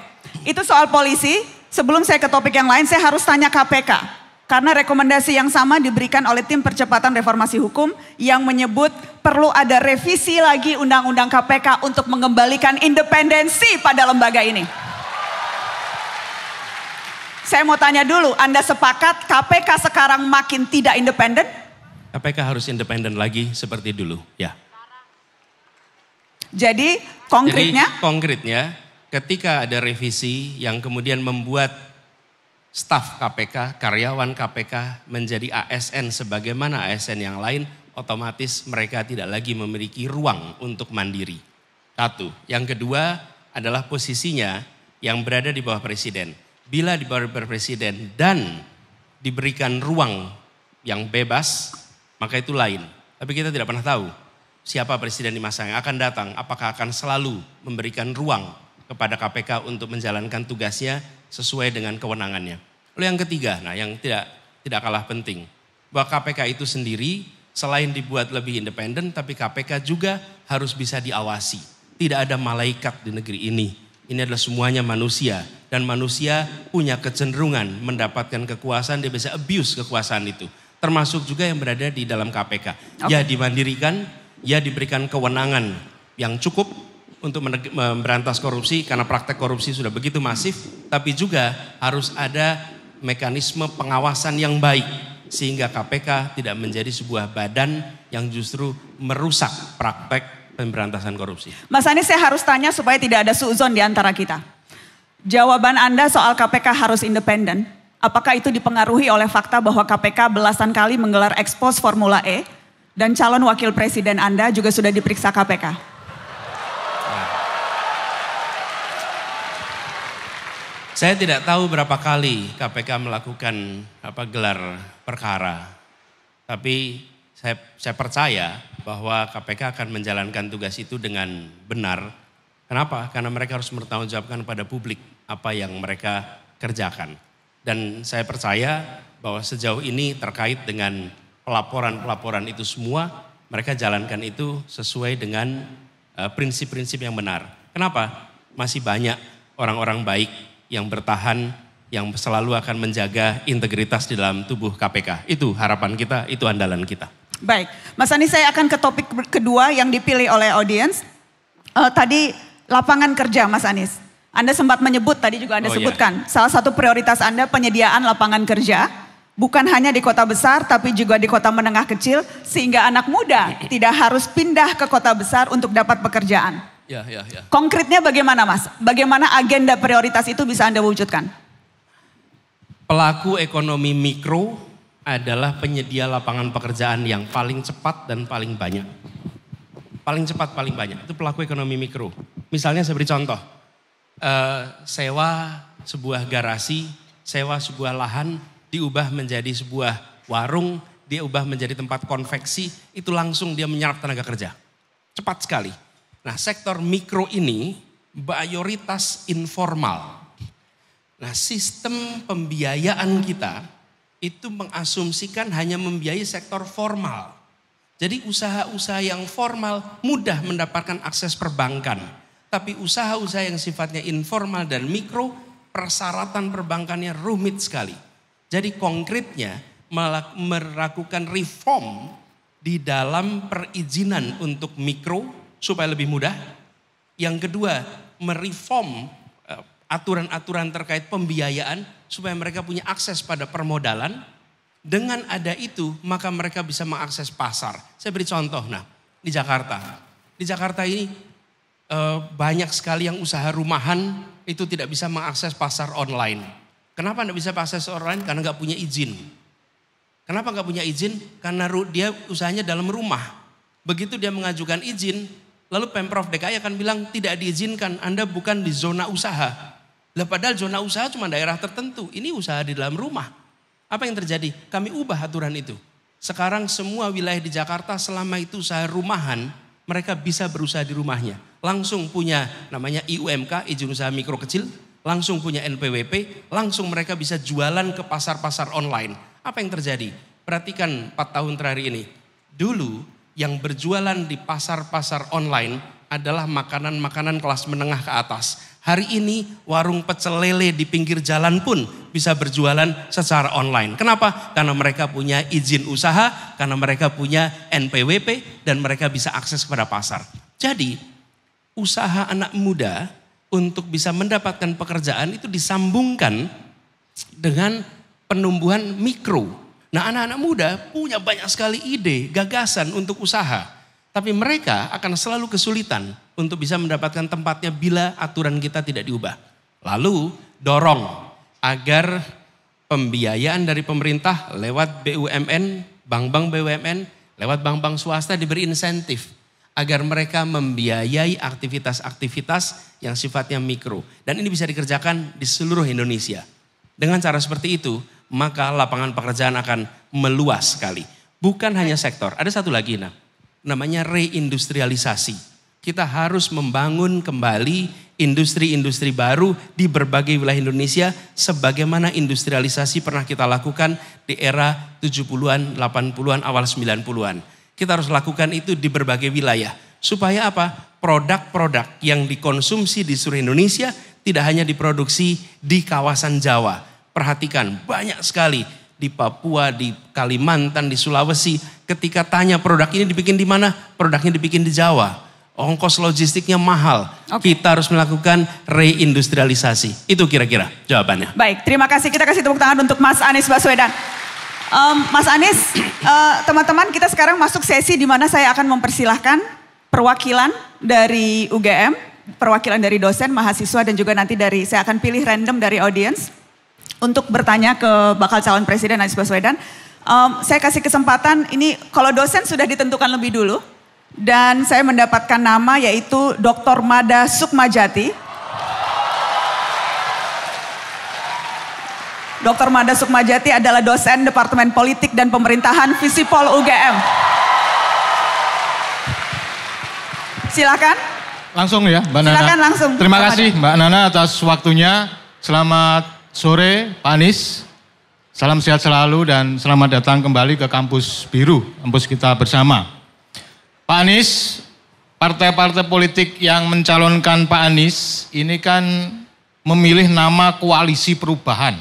itu soal polisi. Sebelum saya ke topik yang lain, saya harus tanya KPK. Karena rekomendasi yang sama diberikan oleh tim percepatan reformasi hukum yang menyebut perlu ada revisi lagi undang-undang KPK untuk mengembalikan independensi pada lembaga ini. Saya mau tanya dulu, Anda sepakat KPK sekarang makin tidak independen? KPK harus independen lagi seperti dulu, ya. Jadi konkretnya? Jadi, konkretnya ketika ada revisi yang kemudian membuat staf KPK, karyawan KPK menjadi ASN sebagaimana ASN yang lain, otomatis mereka tidak lagi memiliki ruang untuk mandiri. Satu. Yang kedua adalah posisinya yang berada di bawah presiden bila diberi presiden dan diberikan ruang yang bebas, maka itu lain. Tapi kita tidak pernah tahu siapa presiden di masa yang akan datang, apakah akan selalu memberikan ruang kepada KPK untuk menjalankan tugasnya sesuai dengan kewenangannya. Lalu yang ketiga, nah yang tidak tidak kalah penting, bahwa KPK itu sendiri selain dibuat lebih independen, tapi KPK juga harus bisa diawasi. Tidak ada malaikat di negeri ini ini adalah semuanya manusia. Dan manusia punya kecenderungan mendapatkan kekuasaan, dia bisa abuse kekuasaan itu. Termasuk juga yang berada di dalam KPK. Okay. Ya dimandirikan, ya diberikan kewenangan yang cukup untuk memberantas korupsi karena praktek korupsi sudah begitu masif. Tapi juga harus ada mekanisme pengawasan yang baik. Sehingga KPK tidak menjadi sebuah badan yang justru merusak praktek pemberantasan korupsi. Mas Anies saya harus tanya supaya tidak ada suzon di antara kita. Jawaban Anda soal KPK harus independen, apakah itu dipengaruhi oleh fakta bahwa KPK belasan kali menggelar ekspos Formula E dan calon wakil presiden Anda juga sudah diperiksa KPK? Ya. Saya tidak tahu berapa kali KPK melakukan apa gelar perkara. Tapi saya, saya percaya bahwa KPK akan menjalankan tugas itu dengan benar. Kenapa? Karena mereka harus bertanggungjawabkan pada publik apa yang mereka kerjakan. Dan saya percaya bahwa sejauh ini terkait dengan pelaporan-pelaporan itu semua, mereka jalankan itu sesuai dengan eh, prinsip-prinsip yang benar. Kenapa? Masih banyak orang-orang baik yang bertahan yang selalu akan menjaga integritas di dalam tubuh KPK. Itu harapan kita, itu andalan kita. Baik, Mas Anies, saya akan ke topik kedua yang dipilih oleh audiens. Uh, tadi lapangan kerja Mas Anies. Anda sempat menyebut tadi juga Anda oh, iya. sebutkan. Yeah. Salah satu prioritas Anda penyediaan lapangan kerja. Bukan hanya di kota besar tapi juga di kota menengah kecil. Sehingga anak muda tidak harus pindah ke kota besar untuk dapat pekerjaan. Ya, ya, ya. Konkretnya bagaimana Mas? Bagaimana agenda prioritas itu bisa Anda wujudkan? Pelaku ekonomi mikro adalah penyedia lapangan pekerjaan yang paling cepat dan paling banyak. Paling cepat, paling banyak. Itu pelaku ekonomi mikro. Misalnya saya beri contoh. Uh, sewa sebuah garasi, sewa sebuah lahan, diubah menjadi sebuah warung, diubah menjadi tempat konveksi, itu langsung dia menyerap tenaga kerja. Cepat sekali. Nah sektor mikro ini mayoritas informal. Nah sistem pembiayaan kita itu mengasumsikan hanya membiayai sektor formal. Jadi usaha-usaha yang formal mudah mendapatkan akses perbankan. Tapi usaha-usaha yang sifatnya informal dan mikro, persyaratan perbankannya rumit sekali. Jadi konkretnya melakukan reform di dalam perizinan untuk mikro supaya lebih mudah. Yang kedua, mereform eh, aturan-aturan terkait pembiayaan supaya mereka punya akses pada permodalan. Dengan ada itu, maka mereka bisa mengakses pasar. Saya beri contoh, nah, di Jakarta. Di Jakarta ini e, banyak sekali yang usaha rumahan itu tidak bisa mengakses pasar online. Kenapa tidak bisa akses online? Karena nggak punya izin. Kenapa nggak punya izin? Karena dia usahanya dalam rumah. Begitu dia mengajukan izin, lalu Pemprov DKI akan bilang tidak diizinkan, Anda bukan di zona usaha. Lah padahal zona usaha cuma daerah tertentu. Ini usaha di dalam rumah. Apa yang terjadi? Kami ubah aturan itu. Sekarang semua wilayah di Jakarta selama itu usaha rumahan, mereka bisa berusaha di rumahnya. Langsung punya namanya IUMK, izin usaha mikro kecil, langsung punya NPWP, langsung mereka bisa jualan ke pasar-pasar online. Apa yang terjadi? Perhatikan 4 tahun terakhir ini. Dulu yang berjualan di pasar-pasar online adalah makanan-makanan kelas menengah ke atas Hari ini warung pecel lele di pinggir jalan pun bisa berjualan secara online. Kenapa? Karena mereka punya izin usaha, karena mereka punya NPWP dan mereka bisa akses kepada pasar. Jadi, usaha anak muda untuk bisa mendapatkan pekerjaan itu disambungkan dengan penumbuhan mikro. Nah, anak-anak muda punya banyak sekali ide, gagasan untuk usaha, tapi mereka akan selalu kesulitan untuk bisa mendapatkan tempatnya bila aturan kita tidak diubah. Lalu dorong agar pembiayaan dari pemerintah lewat BUMN, bank-bank BUMN, lewat bank-bank swasta diberi insentif agar mereka membiayai aktivitas-aktivitas yang sifatnya mikro. Dan ini bisa dikerjakan di seluruh Indonesia. Dengan cara seperti itu, maka lapangan pekerjaan akan meluas sekali. Bukan hanya sektor, ada satu lagi nah, namanya reindustrialisasi kita harus membangun kembali industri-industri baru di berbagai wilayah Indonesia sebagaimana industrialisasi pernah kita lakukan di era 70-an, 80-an, awal 90-an. Kita harus lakukan itu di berbagai wilayah. Supaya apa? Produk-produk yang dikonsumsi di seluruh Indonesia tidak hanya diproduksi di kawasan Jawa. Perhatikan, banyak sekali di Papua, di Kalimantan, di Sulawesi. Ketika tanya produk ini dibikin di mana? Produknya dibikin di Jawa Ongkos logistiknya mahal. Okay. Kita harus melakukan reindustrialisasi. Itu kira-kira jawabannya. Baik, terima kasih. Kita kasih tepuk tangan untuk Mas Anies Baswedan. Um, Mas Anies, teman eh, teman-teman kita sekarang masuk sesi di mana saya akan mempersilahkan perwakilan dari UGM, perwakilan dari dosen, mahasiswa, dan juga nanti dari saya akan pilih random dari audience untuk bertanya ke bakal calon presiden Anies Baswedan. Um, saya kasih kesempatan ini kalau dosen sudah ditentukan lebih dulu dan saya mendapatkan nama yaitu Dr. Mada Sukmajati. Dr. Mada Sukmajati adalah dosen Departemen Politik dan Pemerintahan Visipol UGM. Silakan. Langsung ya, Mbak Nana. Silakan langsung. Terima kasih Mbak Nana atas waktunya. Selamat sore, Pak Anies. Salam sehat selalu dan selamat datang kembali ke kampus biru, kampus kita bersama. Pak Anies, partai-partai politik yang mencalonkan Pak Anies ini kan memilih nama koalisi perubahan.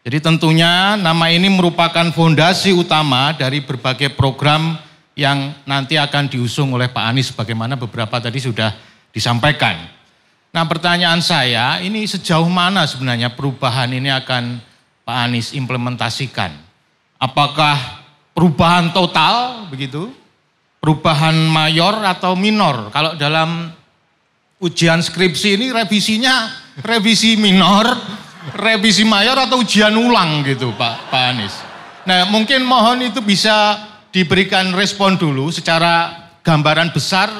Jadi tentunya nama ini merupakan fondasi utama dari berbagai program yang nanti akan diusung oleh Pak Anies bagaimana beberapa tadi sudah disampaikan. Nah pertanyaan saya ini sejauh mana sebenarnya perubahan ini akan Pak Anies implementasikan? Apakah perubahan total begitu? perubahan mayor atau minor. Kalau dalam ujian skripsi ini revisinya revisi minor, revisi mayor atau ujian ulang gitu Pak, Pak Anies. Nah mungkin mohon itu bisa diberikan respon dulu secara gambaran besar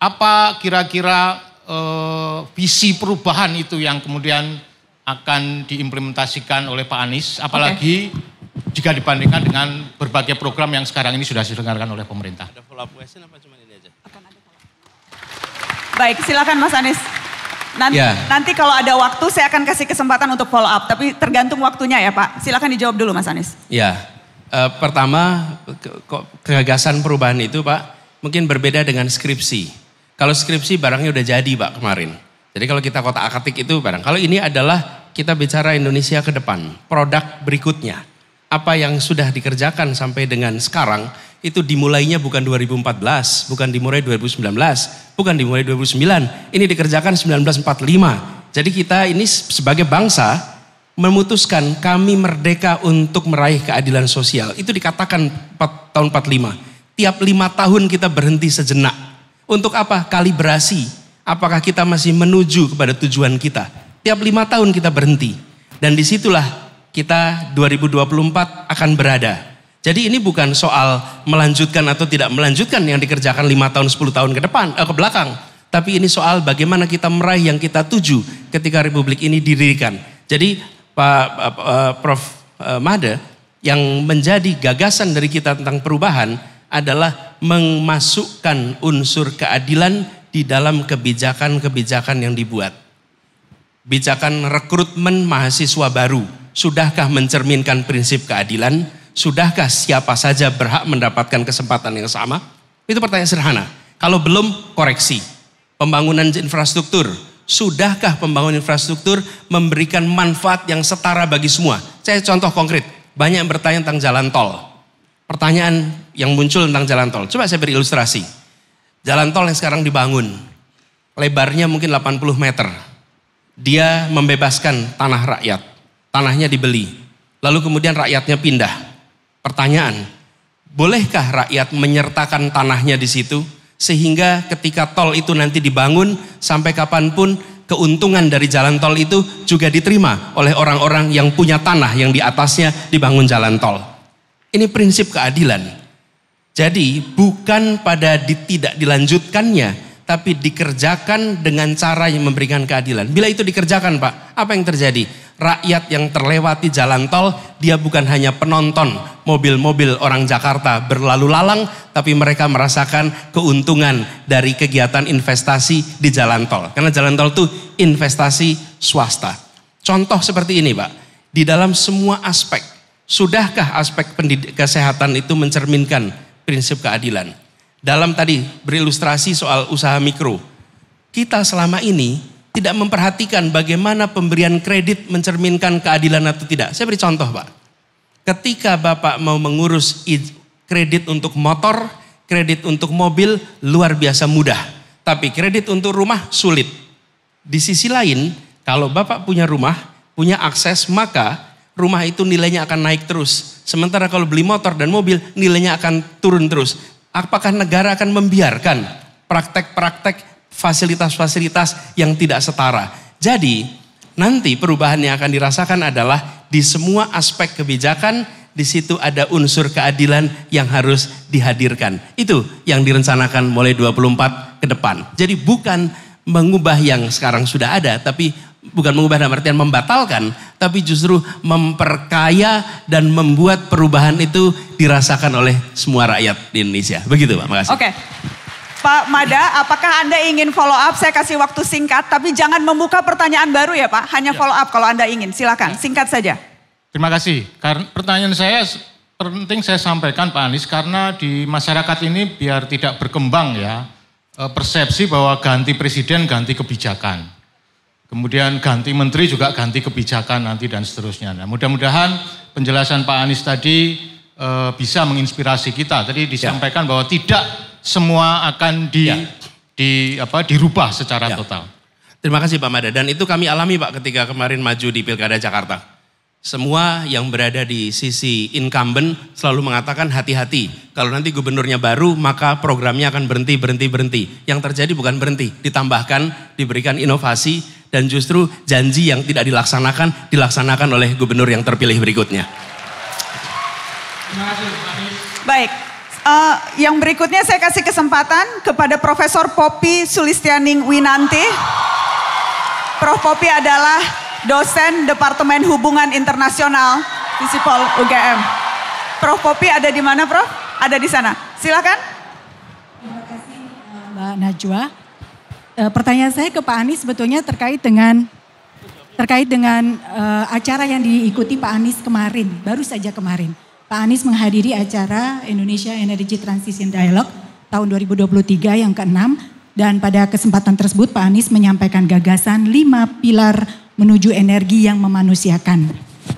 apa kira-kira eh, visi perubahan itu yang kemudian akan diimplementasikan oleh Pak Anies, apalagi okay. jika dibandingkan dengan berbagai program yang sekarang ini sudah diselenggarakan oleh pemerintah follow up question apa cuma ini aja? Akan ada follow Baik, silakan Mas Anies. Nanti, ya. nanti kalau ada waktu saya akan kasih kesempatan untuk follow up, tapi tergantung waktunya ya Pak. Silakan dijawab dulu Mas Anies. Ya, e, pertama ke, kegagasan perubahan itu Pak mungkin berbeda dengan skripsi. Kalau skripsi barangnya udah jadi Pak kemarin. Jadi kalau kita kotak akatik itu barang. Kalau ini adalah kita bicara Indonesia ke depan, produk berikutnya. Apa yang sudah dikerjakan sampai dengan sekarang itu dimulainya bukan 2014, bukan dimulai 2019, bukan dimulai 2009. Ini dikerjakan 1945. Jadi kita ini sebagai bangsa memutuskan kami merdeka untuk meraih keadilan sosial. Itu dikatakan tahun 45. Tiap lima tahun kita berhenti sejenak. Untuk apa? Kalibrasi. Apakah kita masih menuju kepada tujuan kita? Tiap lima tahun kita berhenti. Dan disitulah kita 2024 akan berada jadi ini bukan soal melanjutkan atau tidak melanjutkan yang dikerjakan lima tahun 10 tahun ke depan eh, ke belakang, tapi ini soal bagaimana kita meraih yang kita tuju ketika republik ini didirikan. Jadi Pak uh, Prof Mada eh, Made yang menjadi gagasan dari kita tentang perubahan adalah memasukkan unsur keadilan di dalam kebijakan-kebijakan yang dibuat. Bijakan rekrutmen mahasiswa baru sudahkah mencerminkan prinsip keadilan? Sudahkah siapa saja berhak mendapatkan kesempatan yang sama? Itu pertanyaan sederhana. Kalau belum, koreksi. Pembangunan infrastruktur. Sudahkah pembangunan infrastruktur memberikan manfaat yang setara bagi semua? Saya contoh konkret. Banyak yang bertanya tentang jalan tol. Pertanyaan yang muncul tentang jalan tol. Coba saya beri ilustrasi. Jalan tol yang sekarang dibangun. Lebarnya mungkin 80 meter. Dia membebaskan tanah rakyat. Tanahnya dibeli. Lalu kemudian rakyatnya pindah Pertanyaan, bolehkah rakyat menyertakan tanahnya di situ? Sehingga ketika tol itu nanti dibangun, sampai kapanpun keuntungan dari jalan tol itu juga diterima oleh orang-orang yang punya tanah yang di atasnya dibangun jalan tol. Ini prinsip keadilan. Jadi bukan pada tidak dilanjutkannya, tapi dikerjakan dengan cara yang memberikan keadilan. Bila itu dikerjakan Pak, apa yang terjadi? rakyat yang terlewati jalan tol, dia bukan hanya penonton mobil-mobil orang Jakarta berlalu lalang, tapi mereka merasakan keuntungan dari kegiatan investasi di jalan tol. Karena jalan tol itu investasi swasta. Contoh seperti ini Pak, di dalam semua aspek, sudahkah aspek kesehatan itu mencerminkan prinsip keadilan? Dalam tadi berilustrasi soal usaha mikro, kita selama ini tidak memperhatikan bagaimana pemberian kredit mencerminkan keadilan atau tidak. Saya beri contoh, Pak. Ketika Bapak mau mengurus kredit untuk motor, kredit untuk mobil luar biasa mudah, tapi kredit untuk rumah sulit. Di sisi lain, kalau Bapak punya rumah, punya akses, maka rumah itu nilainya akan naik terus. Sementara kalau beli motor dan mobil, nilainya akan turun terus. Apakah negara akan membiarkan praktek-praktek fasilitas-fasilitas yang tidak setara. Jadi, nanti perubahan yang akan dirasakan adalah di semua aspek kebijakan di situ ada unsur keadilan yang harus dihadirkan. Itu yang direncanakan mulai 24 ke depan. Jadi bukan mengubah yang sekarang sudah ada, tapi bukan mengubah dalam artian membatalkan, tapi justru memperkaya dan membuat perubahan itu dirasakan oleh semua rakyat di Indonesia. Begitu Pak, makasih. Oke. Okay. Pak Mada, apakah Anda ingin follow up? Saya kasih waktu singkat, tapi jangan membuka pertanyaan baru ya Pak. Hanya ya. follow up kalau Anda ingin. Silakan, ya. singkat saja. Terima kasih. Karena pertanyaan saya penting saya sampaikan Pak Anies karena di masyarakat ini biar tidak berkembang ya e, persepsi bahwa ganti presiden ganti kebijakan. Kemudian ganti menteri juga ganti kebijakan nanti dan seterusnya. Nah, mudah-mudahan penjelasan Pak Anies tadi e, bisa menginspirasi kita. Tadi ya. disampaikan ya. bahwa tidak semua akan di ya. di apa dirubah secara ya. total. Terima kasih Pak Mada dan itu kami alami Pak ketika kemarin maju di Pilkada Jakarta. Semua yang berada di sisi incumbent selalu mengatakan hati-hati. Kalau nanti gubernurnya baru maka programnya akan berhenti, berhenti, berhenti. Yang terjadi bukan berhenti, ditambahkan, diberikan inovasi dan justru janji yang tidak dilaksanakan dilaksanakan oleh gubernur yang terpilih berikutnya. Terima kasih. Baik, Uh, yang berikutnya saya kasih kesempatan kepada Profesor Popi Sulistianing Winanti. Prof. Popi adalah dosen Departemen Hubungan Internasional Visipol UGM. Prof. Popi ada di mana, Prof? Ada di sana. Silakan. Terima kasih eh, Mbak Najwa. E, pertanyaan saya ke Pak Anies sebetulnya terkait dengan terkait dengan e, acara yang diikuti Pak Anies kemarin, baru saja kemarin. Pak Anies menghadiri acara Indonesia Energy Transition Dialogue tahun 2023 yang ke-6 dan pada kesempatan tersebut Pak Anies menyampaikan gagasan lima pilar menuju energi yang memanusiakan.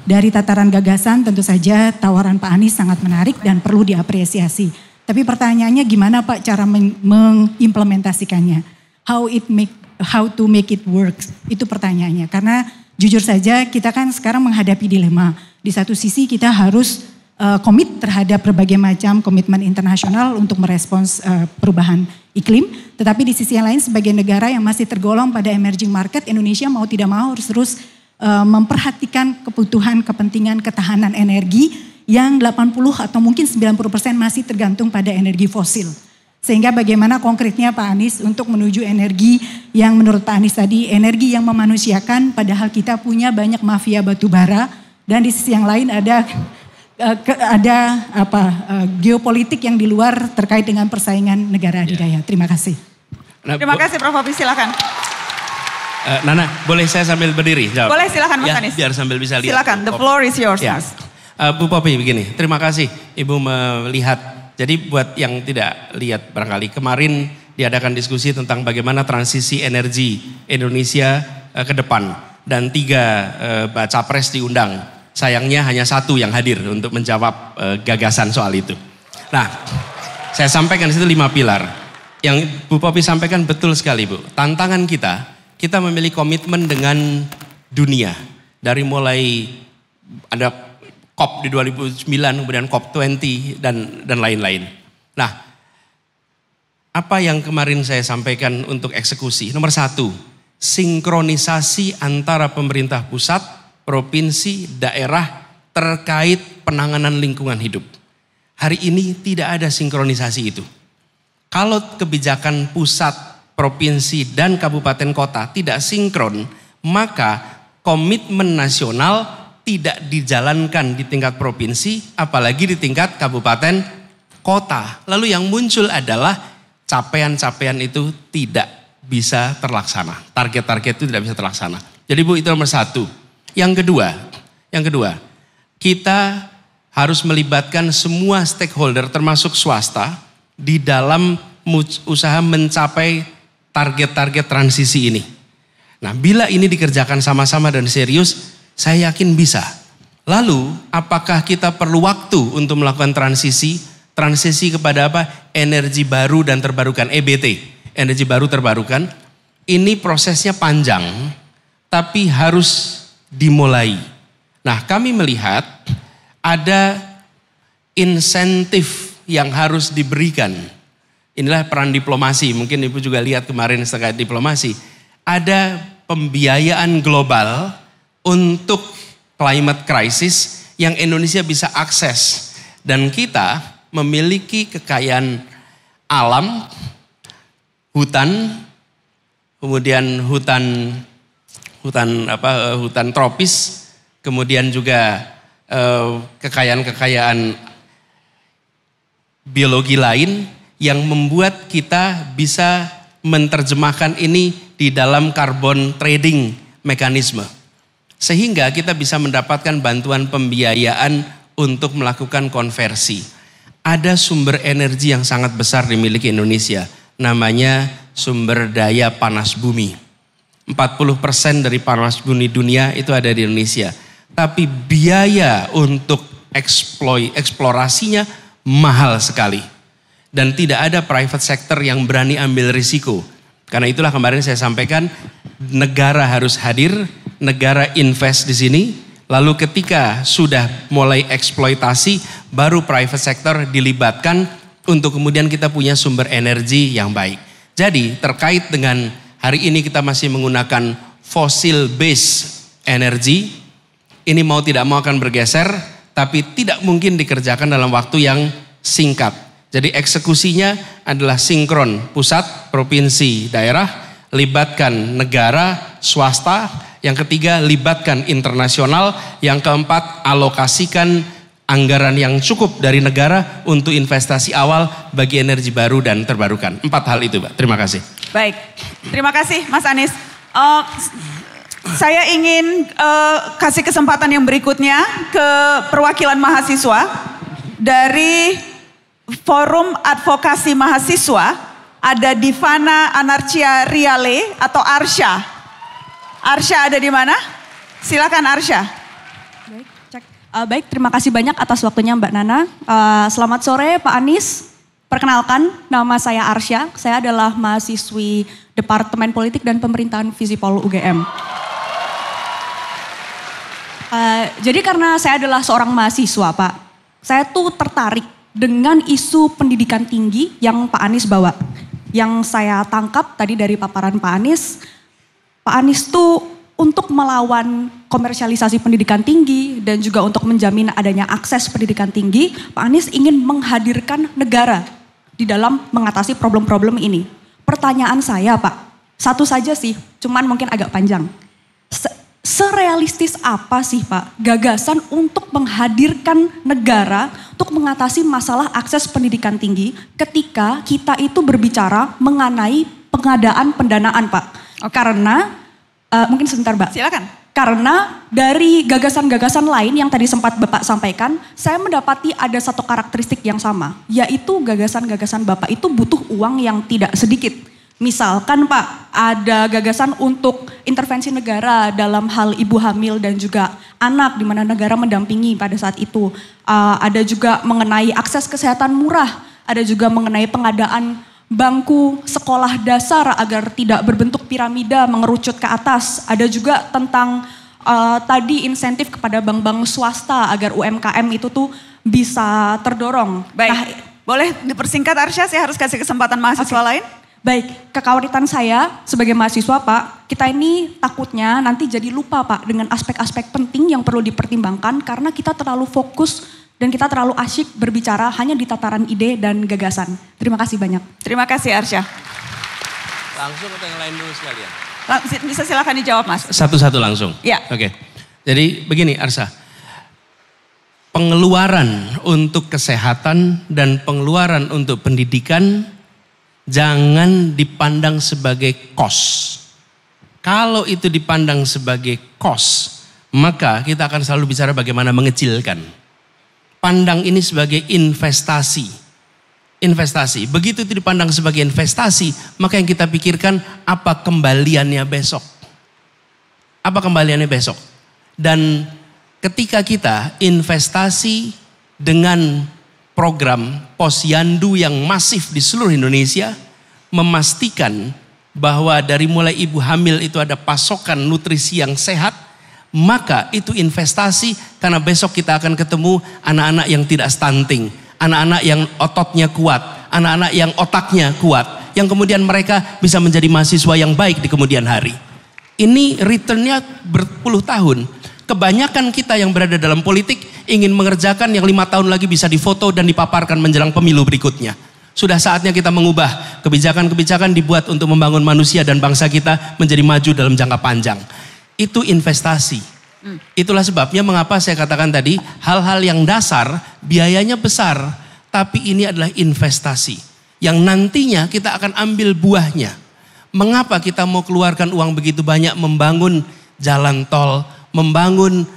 Dari tataran gagasan tentu saja tawaran Pak Anies sangat menarik dan perlu diapresiasi. Tapi pertanyaannya gimana Pak cara mengimplementasikannya? How it make how to make it works? Itu pertanyaannya. Karena jujur saja kita kan sekarang menghadapi dilema. Di satu sisi kita harus Eh, komit terhadap berbagai macam komitmen internasional untuk merespons eh, perubahan iklim. Tetapi di sisi yang lain sebagai negara yang masih tergolong pada emerging market, Indonesia mau tidak mau harus terus eh, memperhatikan kebutuhan, kepentingan, ketahanan energi yang 80 atau mungkin 90 persen masih tergantung pada energi fosil. Sehingga bagaimana konkretnya Pak Anies untuk menuju energi yang menurut Pak Anies tadi energi yang memanusiakan padahal kita punya banyak mafia batubara dan di sisi yang lain ada Eh, ada apa eh, geopolitik yang di luar terkait dengan persaingan negara adidaya. Ya. Terima kasih. Nah, Terima kasih Prof. Hopi, silakan. Uh, Nana, boleh saya sambil berdiri? Jawab. Boleh silakan Mas ya, Biar sambil bisa lihat. Silakan, the floor is yours. Ya. Uh, Bu Popi begini, terima kasih Ibu melihat. Jadi buat yang tidak lihat barangkali kemarin diadakan diskusi tentang bagaimana transisi energi Indonesia uh, ke depan dan tiga uh, baca pres diundang Sayangnya hanya satu yang hadir untuk menjawab e, gagasan soal itu. Nah, saya sampaikan itu lima pilar. Yang Bu Popi sampaikan betul sekali Bu. Tantangan kita, kita memiliki komitmen dengan dunia. Dari mulai ada COP di 2009, kemudian COP 20 dan dan lain-lain. Nah, apa yang kemarin saya sampaikan untuk eksekusi? Nomor satu, sinkronisasi antara pemerintah pusat provinsi, daerah terkait penanganan lingkungan hidup. Hari ini tidak ada sinkronisasi itu. Kalau kebijakan pusat, provinsi, dan kabupaten kota tidak sinkron, maka komitmen nasional tidak dijalankan di tingkat provinsi, apalagi di tingkat kabupaten kota. Lalu yang muncul adalah capaian-capaian itu tidak bisa terlaksana. Target-target itu tidak bisa terlaksana. Jadi Bu itu nomor satu. Yang kedua, yang kedua, kita harus melibatkan semua stakeholder termasuk swasta di dalam usaha mencapai target-target transisi ini. Nah, bila ini dikerjakan sama-sama dan serius, saya yakin bisa. Lalu, apakah kita perlu waktu untuk melakukan transisi? Transisi kepada apa? Energi baru dan terbarukan, EBT. Energi baru terbarukan. Ini prosesnya panjang, tapi harus dimulai. Nah, kami melihat ada insentif yang harus diberikan. Inilah peran diplomasi. Mungkin Ibu juga lihat kemarin terkait diplomasi. Ada pembiayaan global untuk climate crisis yang Indonesia bisa akses. Dan kita memiliki kekayaan alam, hutan, kemudian hutan hutan apa eh, hutan tropis, kemudian juga eh, kekayaan-kekayaan biologi lain yang membuat kita bisa menerjemahkan ini di dalam carbon trading mekanisme. Sehingga kita bisa mendapatkan bantuan pembiayaan untuk melakukan konversi. Ada sumber energi yang sangat besar dimiliki Indonesia, namanya sumber daya panas bumi. 40% dari panas bumi dunia itu ada di Indonesia. Tapi biaya untuk eksploi, eksplorasinya mahal sekali. Dan tidak ada private sector yang berani ambil risiko. Karena itulah kemarin saya sampaikan negara harus hadir, negara invest di sini. Lalu ketika sudah mulai eksploitasi, baru private sector dilibatkan untuk kemudian kita punya sumber energi yang baik. Jadi terkait dengan Hari ini kita masih menggunakan fosil base energi. Ini mau tidak mau akan bergeser, tapi tidak mungkin dikerjakan dalam waktu yang singkat. Jadi eksekusinya adalah sinkron pusat, provinsi, daerah, libatkan negara, swasta, yang ketiga libatkan internasional, yang keempat alokasikan anggaran yang cukup dari negara untuk investasi awal bagi energi baru dan terbarukan. Empat hal itu, Pak. Terima kasih. Baik, terima kasih Mas Anies. Uh, eh, saya ingin uh, kasih kesempatan yang berikutnya ke perwakilan mahasiswa dari Forum Advokasi Mahasiswa ada Divana Anarchia Riale atau Arsha. Arsha ada di mana? Silakan Arsha. Baik, cek. Uh, baik, terima kasih banyak atas waktunya Mbak Nana. Uh, selamat sore Pak Anies. Perkenalkan, nama saya Arsya. Saya adalah mahasiswi Departemen Politik dan Pemerintahan Visipol UGM. Uh, eh, jadi karena saya adalah seorang mahasiswa, Pak, saya tuh tertarik dengan isu pendidikan tinggi yang Pak Anies bawa. Yang saya tangkap tadi dari paparan Pak Anies, Pak Anies tuh untuk melawan komersialisasi pendidikan tinggi dan juga untuk menjamin adanya akses pendidikan tinggi, Pak Anies ingin menghadirkan negara di dalam mengatasi problem-problem ini. Pertanyaan saya, Pak, satu saja sih, cuman mungkin agak panjang. Se serealistis apa sih, Pak, gagasan untuk menghadirkan negara untuk mengatasi masalah akses pendidikan tinggi ketika kita itu berbicara mengenai pengadaan pendanaan, Pak? Karena uh, mungkin sebentar, pak. Silakan. Karena dari gagasan-gagasan lain yang tadi sempat Bapak sampaikan, saya mendapati ada satu karakteristik yang sama, yaitu gagasan-gagasan Bapak itu butuh uang yang tidak sedikit. Misalkan Pak, ada gagasan untuk intervensi negara dalam hal ibu hamil dan juga anak di mana negara mendampingi pada saat itu. Uh, ada juga mengenai akses kesehatan murah, ada juga mengenai pengadaan bangku sekolah dasar agar tidak berbentuk piramida mengerucut ke atas. Ada juga tentang uh, tadi insentif kepada bank-bank swasta agar UMKM itu tuh bisa terdorong. Baik, nah, boleh dipersingkat Arsya, saya harus kasih kesempatan mahasiswa okay. lain. Baik, kekhawatiran saya sebagai mahasiswa Pak, kita ini takutnya nanti jadi lupa Pak dengan aspek-aspek penting yang perlu dipertimbangkan karena kita terlalu fokus dan kita terlalu asyik berbicara hanya di tataran ide dan gagasan. Terima kasih banyak. Terima kasih Arsya. Langsung atau yang lain dulu sekalian? Bisa silahkan dijawab mas. Satu-satu langsung? Ya. Oke. Okay. Jadi begini Arsya. Pengeluaran untuk kesehatan dan pengeluaran untuk pendidikan jangan dipandang sebagai kos. Kalau itu dipandang sebagai kos, maka kita akan selalu bicara bagaimana mengecilkan pandang ini sebagai investasi. Investasi. Begitu itu dipandang sebagai investasi, maka yang kita pikirkan apa kembaliannya besok. Apa kembaliannya besok. Dan ketika kita investasi dengan program posyandu yang masif di seluruh Indonesia, memastikan bahwa dari mulai ibu hamil itu ada pasokan nutrisi yang sehat, maka itu investasi karena besok kita akan ketemu anak-anak yang tidak stunting, anak-anak yang ototnya kuat, anak-anak yang otaknya kuat, yang kemudian mereka bisa menjadi mahasiswa yang baik di kemudian hari. Ini returnnya berpuluh tahun. Kebanyakan kita yang berada dalam politik ingin mengerjakan yang lima tahun lagi bisa difoto dan dipaparkan menjelang pemilu berikutnya. Sudah saatnya kita mengubah kebijakan-kebijakan dibuat untuk membangun manusia dan bangsa kita menjadi maju dalam jangka panjang itu investasi. Hmm. Itulah sebabnya mengapa saya katakan tadi hal-hal yang dasar biayanya besar, tapi ini adalah investasi yang nantinya kita akan ambil buahnya. Mengapa kita mau keluarkan uang begitu banyak membangun jalan tol, membangun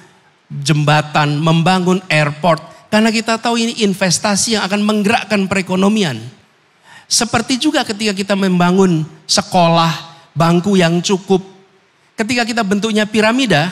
jembatan, membangun airport? Karena kita tahu ini investasi yang akan menggerakkan perekonomian. Seperti juga ketika kita membangun sekolah, bangku yang cukup, ketika kita bentuknya piramida,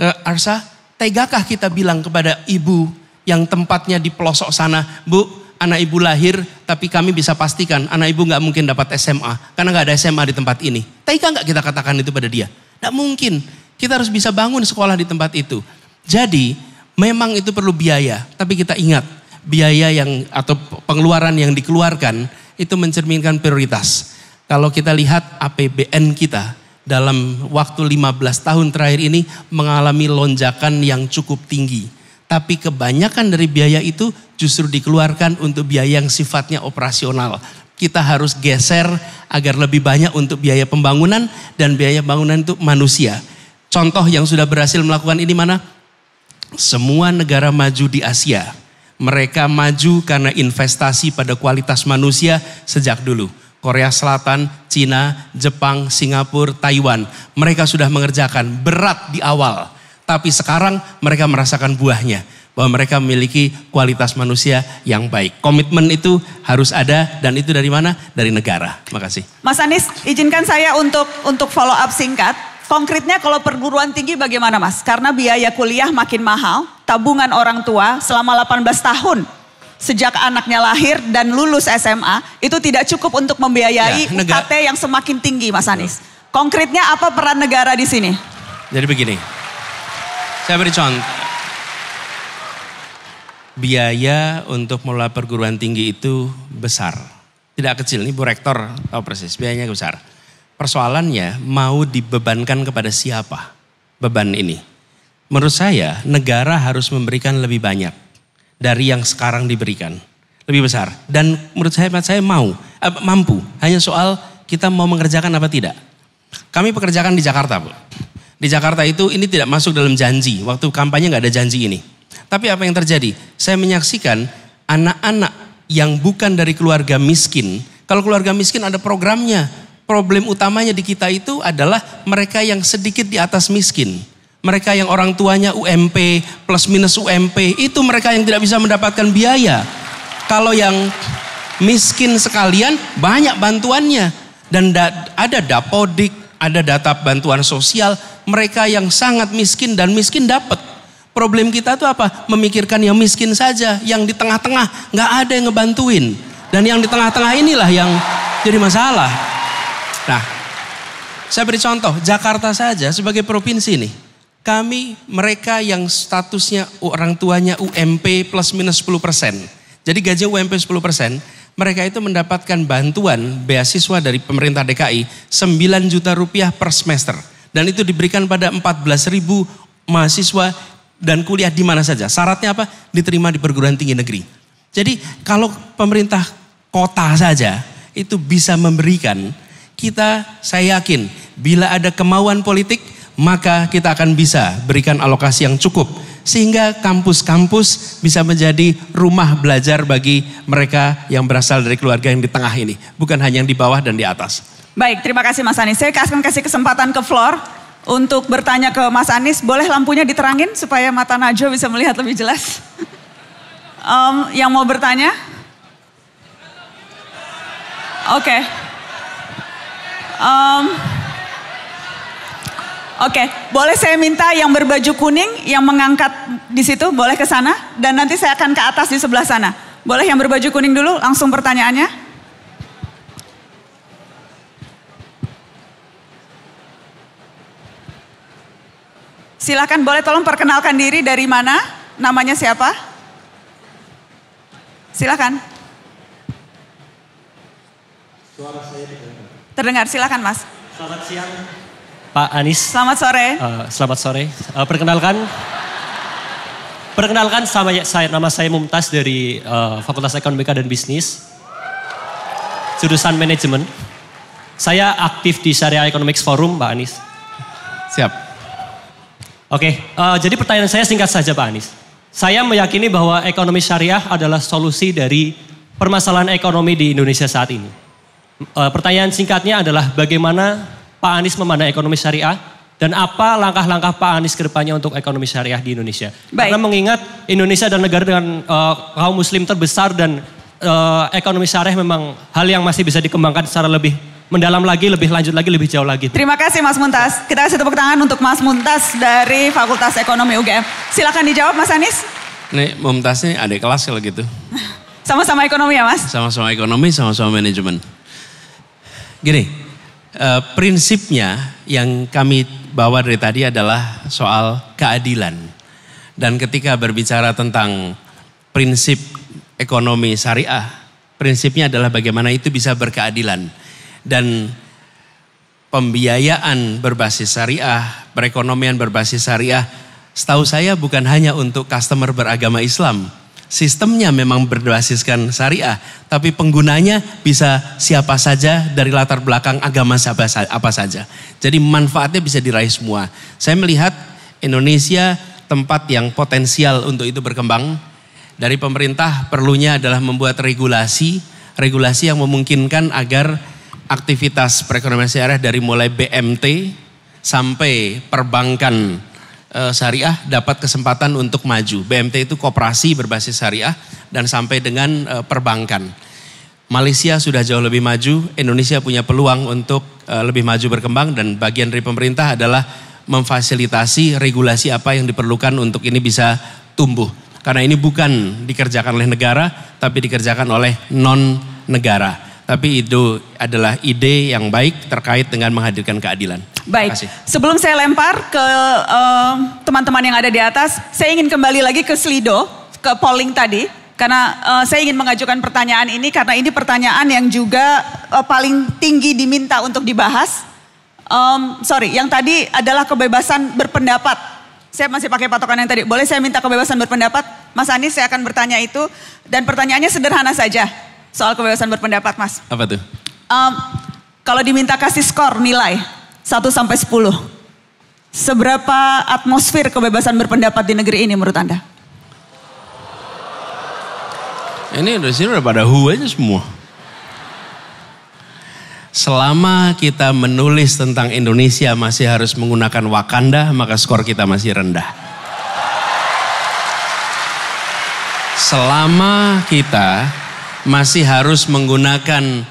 eh, Arsa, tegakah kita bilang kepada ibu yang tempatnya di pelosok sana, Bu, anak ibu lahir, tapi kami bisa pastikan anak ibu nggak mungkin dapat SMA, karena nggak ada SMA di tempat ini. Tega nggak kita katakan itu pada dia? Nggak mungkin. Kita harus bisa bangun sekolah di tempat itu. Jadi memang itu perlu biaya, tapi kita ingat biaya yang atau pengeluaran yang dikeluarkan itu mencerminkan prioritas. Kalau kita lihat APBN kita, dalam waktu 15 tahun terakhir ini mengalami lonjakan yang cukup tinggi. Tapi kebanyakan dari biaya itu justru dikeluarkan untuk biaya yang sifatnya operasional. Kita harus geser agar lebih banyak untuk biaya pembangunan dan biaya bangunan itu manusia. Contoh yang sudah berhasil melakukan ini mana? Semua negara maju di Asia. Mereka maju karena investasi pada kualitas manusia sejak dulu Korea Selatan, Cina, Jepang, Singapura, Taiwan. Mereka sudah mengerjakan berat di awal, tapi sekarang mereka merasakan buahnya bahwa mereka memiliki kualitas manusia yang baik. Komitmen itu harus ada dan itu dari mana? Dari negara. Makasih. Mas Anies, izinkan saya untuk untuk follow up singkat. Konkretnya kalau perguruan tinggi bagaimana Mas? Karena biaya kuliah makin mahal, tabungan orang tua selama 18 tahun sejak anaknya lahir dan lulus SMA itu tidak cukup untuk membiayai ya, negara. UKT yang semakin tinggi Mas Anies. Konkretnya apa peran negara di sini? Jadi begini, saya beri contoh. Biaya untuk mulai perguruan tinggi itu besar. Tidak kecil, ini Bu Rektor tahu persis, biayanya besar. Persoalannya mau dibebankan kepada siapa beban ini? Menurut saya negara harus memberikan lebih banyak dari yang sekarang diberikan. Lebih besar. Dan menurut saya, saya mau, eh, mampu. Hanya soal kita mau mengerjakan apa tidak. Kami pekerjakan di Jakarta, Bu. Di Jakarta itu ini tidak masuk dalam janji. Waktu kampanye nggak ada janji ini. Tapi apa yang terjadi? Saya menyaksikan anak-anak yang bukan dari keluarga miskin. Kalau keluarga miskin ada programnya. Problem utamanya di kita itu adalah mereka yang sedikit di atas miskin mereka yang orang tuanya UMP plus minus UMP itu mereka yang tidak bisa mendapatkan biaya. Kalau yang miskin sekalian banyak bantuannya dan da ada dapodik, ada data bantuan sosial, mereka yang sangat miskin dan miskin dapat. Problem kita itu apa? Memikirkan yang miskin saja, yang di tengah-tengah nggak ada yang ngebantuin. Dan yang di tengah-tengah inilah yang jadi masalah. Nah, saya beri contoh, Jakarta saja sebagai provinsi nih kami mereka yang statusnya orang tuanya UMP plus minus 10 persen. Jadi gaji UMP 10 persen, mereka itu mendapatkan bantuan beasiswa dari pemerintah DKI 9 juta rupiah per semester. Dan itu diberikan pada 14 ribu mahasiswa dan kuliah di mana saja. Syaratnya apa? Diterima di perguruan tinggi negeri. Jadi kalau pemerintah kota saja itu bisa memberikan, kita saya yakin bila ada kemauan politik maka kita akan bisa berikan alokasi yang cukup sehingga kampus-kampus bisa menjadi rumah belajar bagi mereka yang berasal dari keluarga yang di tengah ini, bukan hanya yang di bawah dan di atas. Baik, terima kasih Mas Anies. Saya akan kasih kesempatan ke floor untuk bertanya ke Mas Anies. Boleh lampunya diterangin supaya mata Najwa bisa melihat lebih jelas? um, yang mau bertanya? Oke. Okay. Um, Oke, okay. boleh saya minta yang berbaju kuning yang mengangkat di situ boleh ke sana dan nanti saya akan ke atas di sebelah sana. Boleh yang berbaju kuning dulu langsung pertanyaannya? Silakan boleh tolong perkenalkan diri dari mana, namanya siapa? Silakan. Suara saya terdengar. Terdengar, silakan Mas. Selamat siang. Pak Anies. Selamat sore. Uh, selamat sore. Uh, perkenalkan, perkenalkan sama ya, saya nama saya Mumtaz dari uh, Fakultas Ekonomika dan Bisnis, jurusan Manajemen. Saya aktif di Syariah Economics Forum, Pak Anies. Siap. Oke, okay, uh, jadi pertanyaan saya singkat saja, Pak Anies. Saya meyakini bahwa ekonomi syariah adalah solusi dari permasalahan ekonomi di Indonesia saat ini. pertanyaan singkatnya adalah bagaimana Pak Anies memandang ekonomi syariah dan apa langkah-langkah Pak Anies ke depannya untuk ekonomi syariah di Indonesia. Baik. Karena mengingat Indonesia adalah negara dengan uh, kaum muslim terbesar dan uh, ekonomi syariah memang hal yang masih bisa dikembangkan secara lebih mendalam lagi, lebih lanjut lagi, lebih jauh lagi. Terima kasih Mas Muntas. Kita kasih tepuk tangan untuk Mas Muntas dari Fakultas Ekonomi UGM. Silakan dijawab Mas Anies. Nih Muntas ini adik kelas kalau gitu. Sama-sama ekonomi ya Mas? Sama-sama ekonomi, sama-sama manajemen. Gini, Eh, prinsipnya yang kami bawa dari tadi adalah soal keadilan. Dan ketika berbicara tentang prinsip ekonomi syariah, prinsipnya adalah bagaimana itu bisa berkeadilan. Dan pembiayaan berbasis syariah, perekonomian berbasis syariah, setahu saya bukan hanya untuk customer beragama Islam, Sistemnya memang berbasiskan syariah, tapi penggunanya bisa siapa saja dari latar belakang agama siapa apa saja. Jadi manfaatnya bisa diraih semua. Saya melihat Indonesia tempat yang potensial untuk itu berkembang. Dari pemerintah perlunya adalah membuat regulasi, regulasi yang memungkinkan agar aktivitas perekonomian syariah dari mulai BMT sampai perbankan Eh, syariah dapat kesempatan untuk maju. BMT itu koperasi berbasis syariah dan sampai dengan eh, perbankan. Malaysia sudah jauh lebih maju, Indonesia punya peluang untuk eh, lebih maju berkembang dan bagian dari pemerintah adalah memfasilitasi regulasi apa yang diperlukan untuk ini bisa tumbuh. Karena ini bukan dikerjakan oleh negara, tapi dikerjakan oleh non negara tapi itu adalah ide yang baik terkait dengan menghadirkan keadilan. Baik, sebelum saya lempar ke eh, teman-teman uh, yang ada di atas, saya ingin kembali lagi ke Slido, ke polling tadi. Karena uh, saya ingin mengajukan pertanyaan ini karena ini pertanyaan yang juga uh, paling tinggi diminta untuk dibahas. Um, sorry, yang tadi adalah kebebasan berpendapat. Saya masih pakai patokan yang tadi. Boleh saya minta kebebasan berpendapat? Mas Anies saya akan bertanya itu. Dan pertanyaannya sederhana saja soal kebebasan berpendapat, Mas. Apa tuh? Um, kalau diminta kasih skor nilai 1 sampai 10. Seberapa atmosfer kebebasan berpendapat di negeri ini menurut Anda? Ini dari sini udah pada hu aja semua. Selama kita menulis tentang Indonesia masih harus menggunakan Wakanda, maka skor kita masih rendah. Selama kita masih harus menggunakan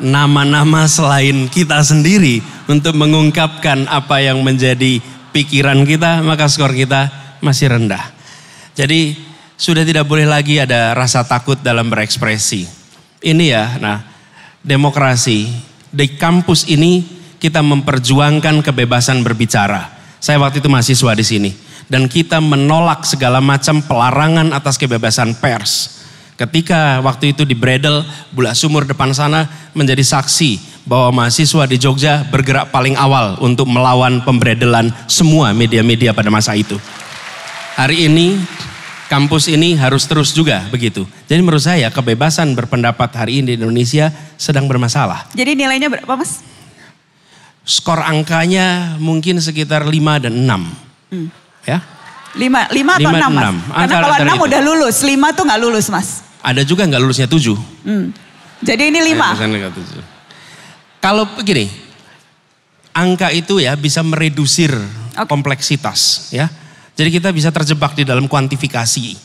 nama-nama selain kita sendiri untuk mengungkapkan apa yang menjadi pikiran kita, maka skor kita masih rendah. Jadi sudah tidak boleh lagi ada rasa takut dalam berekspresi. Ini ya, nah demokrasi di kampus ini kita memperjuangkan kebebasan berbicara. Saya waktu itu mahasiswa di sini dan kita menolak segala macam pelarangan atas kebebasan pers. Ketika waktu itu di Bredel, Bulak Sumur depan sana menjadi saksi bahwa mahasiswa di Jogja bergerak paling awal untuk melawan pemberedelan semua media-media pada masa itu. Hari ini kampus ini harus terus juga begitu. Jadi menurut saya kebebasan berpendapat hari ini di Indonesia sedang bermasalah. Jadi nilainya berapa mas? Skor angkanya mungkin sekitar 5 dan 6. Hmm. Ya, Lima, lima atau 6, enam mas? Karena kalau enam itu. udah lulus, lima tuh gak lulus mas. Ada juga nggak lulusnya tujuh. Hmm. Jadi ini lima. Kalau begini, angka itu ya bisa meredusir okay. kompleksitas ya. Jadi kita bisa terjebak di dalam kuantifikasi.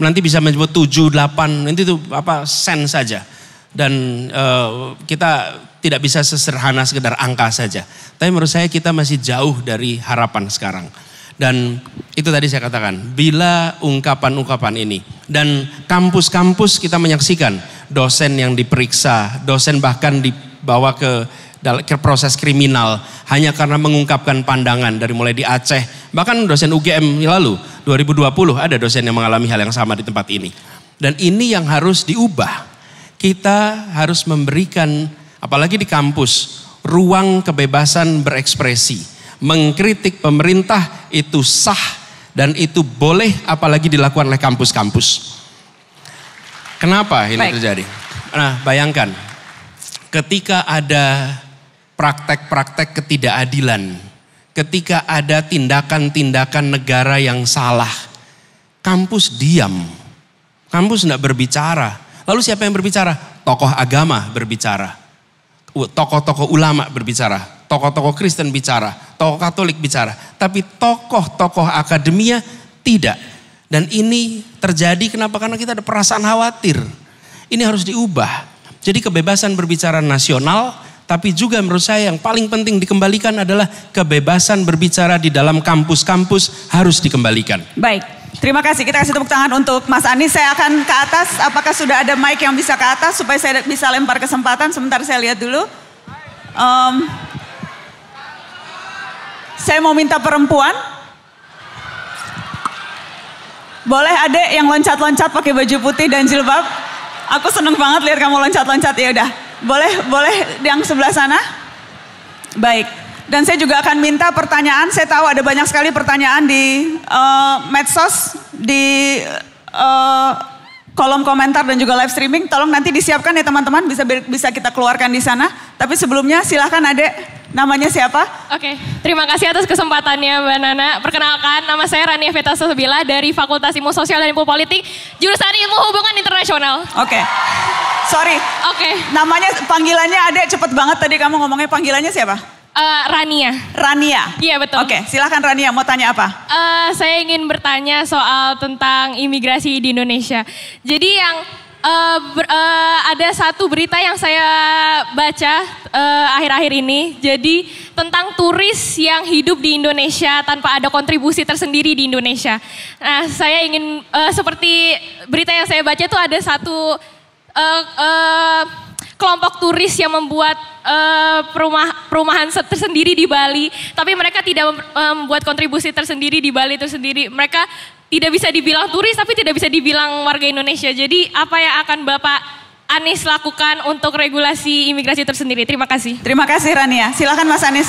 Nanti bisa menyebut tujuh, delapan, nanti itu apa sen saja. Dan uh, kita tidak bisa sesederhana sekedar angka saja. Tapi menurut saya kita masih jauh dari harapan sekarang. Dan itu tadi saya katakan, bila ungkapan-ungkapan ini dan kampus-kampus kita menyaksikan dosen yang diperiksa, dosen bahkan dibawa ke ke proses kriminal hanya karena mengungkapkan pandangan dari mulai di Aceh bahkan dosen UGM lalu 2020 ada dosen yang mengalami hal yang sama di tempat ini dan ini yang harus diubah kita harus memberikan apalagi di kampus ruang kebebasan berekspresi mengkritik pemerintah itu sah dan itu boleh apalagi dilakukan oleh kampus-kampus. Kenapa ini Baik. terjadi? Nah, bayangkan ketika ada praktek-praktek ketidakadilan, ketika ada tindakan-tindakan negara yang salah, kampus diam, kampus tidak berbicara. Lalu siapa yang berbicara? Tokoh agama berbicara, tokoh-tokoh ulama berbicara, Tokoh-tokoh Kristen bicara, tokoh Katolik bicara, tapi tokoh-tokoh akademia tidak. Dan ini terjadi kenapa? Karena kita ada perasaan khawatir. Ini harus diubah. Jadi kebebasan berbicara nasional, tapi juga menurut saya yang paling penting dikembalikan adalah kebebasan berbicara di dalam kampus-kampus harus dikembalikan. Baik, Terima kasih. Kita kasih tepuk tangan untuk Mas Anies. Saya akan ke atas. Apakah sudah ada mic yang bisa ke atas supaya saya bisa lempar kesempatan? Sebentar saya lihat dulu. Um, saya mau minta perempuan. Boleh adek yang loncat-loncat pakai baju putih dan jilbab? Aku seneng banget lihat kamu loncat-loncat. Ya udah, boleh boleh yang sebelah sana? Baik. Dan saya juga akan minta pertanyaan. Saya tahu ada banyak sekali pertanyaan di uh, medsos, di uh, kolom komentar dan juga live streaming. Tolong nanti disiapkan ya teman-teman bisa bisa kita keluarkan di sana. Tapi sebelumnya silahkan adek. Namanya siapa? Oke, okay. terima kasih atas kesempatannya Mbak Nana. Perkenalkan, nama saya Rania Vita Sosbila dari Fakultas Ilmu Sosial dan Ilmu Politik, jurusan Ilmu Hubungan Internasional. Oke, okay. sorry. Oke. Okay. Namanya, panggilannya ada cepet banget tadi kamu ngomongnya panggilannya siapa? Uh, Rania. Rania? Iya betul. Oke, okay, silahkan Rania mau tanya apa? Uh, saya ingin bertanya soal tentang imigrasi di Indonesia. Jadi yang uh, ber, uh, ada satu berita yang saya baca eh, akhir-akhir uh, ini. Jadi tentang turis yang hidup di Indonesia tanpa ada kontribusi tersendiri di Indonesia. Nah, saya ingin uh, seperti berita yang saya baca itu ada satu uh, uh, kelompok turis yang membuat uh, perumah, perumahan tersendiri di Bali, tapi mereka tidak membuat kontribusi tersendiri di Bali tersendiri. Mereka tidak bisa dibilang turis tapi tidak bisa dibilang warga Indonesia. Jadi apa yang akan Bapak Anies lakukan untuk regulasi imigrasi tersendiri? Terima kasih. Terima kasih Rania. Silakan Mas Anies.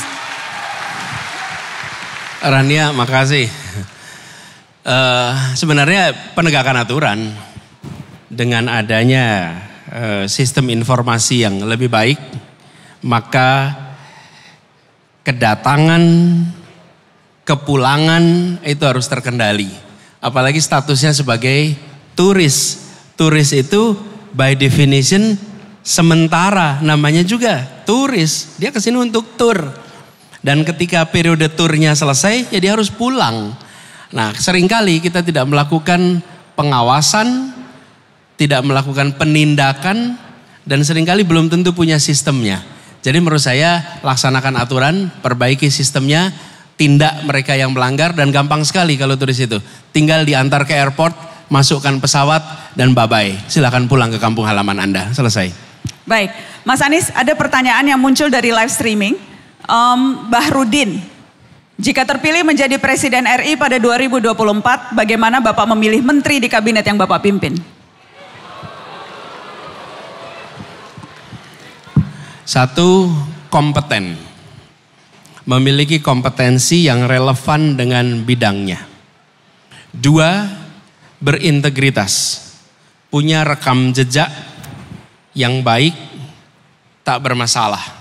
Rania, makasih. Uh, sebenarnya penegakan aturan dengan adanya uh, sistem informasi yang lebih baik, maka kedatangan, kepulangan itu harus terkendali Apalagi statusnya sebagai turis. Turis itu by definition sementara namanya juga turis. Dia kesini untuk tur Dan ketika periode turnya selesai ya dia harus pulang. Nah seringkali kita tidak melakukan pengawasan, tidak melakukan penindakan, dan seringkali belum tentu punya sistemnya. Jadi menurut saya laksanakan aturan, perbaiki sistemnya, tindak mereka yang melanggar dan gampang sekali kalau turis itu. Tinggal diantar ke airport, masukkan pesawat dan bye-bye. Silahkan pulang ke kampung halaman Anda. Selesai. Baik, Mas Anies ada pertanyaan yang muncul dari live streaming. Um, Bahrudin, jika terpilih menjadi Presiden RI pada 2024, bagaimana Bapak memilih menteri di kabinet yang Bapak pimpin? Satu, kompeten memiliki kompetensi yang relevan dengan bidangnya. Dua, berintegritas. Punya rekam jejak yang baik, tak bermasalah.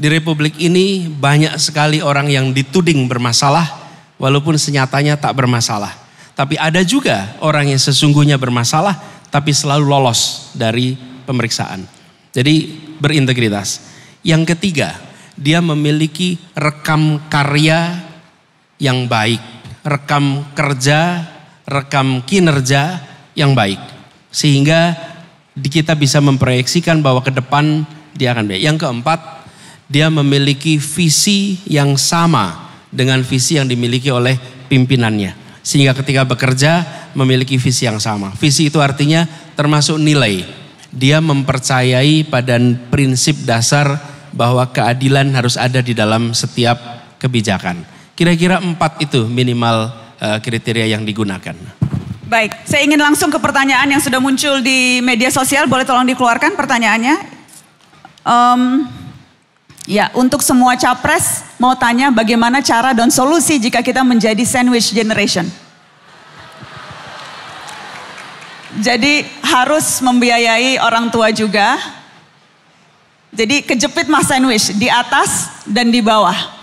Di republik ini banyak sekali orang yang dituding bermasalah walaupun senyatanya tak bermasalah. Tapi ada juga orang yang sesungguhnya bermasalah tapi selalu lolos dari pemeriksaan. Jadi berintegritas. Yang ketiga, dia memiliki rekam karya yang baik, rekam kerja, rekam kinerja yang baik. Sehingga kita bisa memproyeksikan bahwa ke depan dia akan baik. Yang keempat, dia memiliki visi yang sama dengan visi yang dimiliki oleh pimpinannya. Sehingga ketika bekerja memiliki visi yang sama. Visi itu artinya termasuk nilai. Dia mempercayai pada prinsip dasar bahwa keadilan harus ada di dalam setiap kebijakan. Kira-kira empat itu minimal uh, kriteria yang digunakan. Baik, saya ingin langsung ke pertanyaan yang sudah muncul di media sosial. Boleh tolong dikeluarkan pertanyaannya? Um, ya, untuk semua capres mau tanya bagaimana cara dan solusi jika kita menjadi sandwich generation. Jadi harus membiayai orang tua juga, jadi kejepit mas sandwich di atas dan di bawah.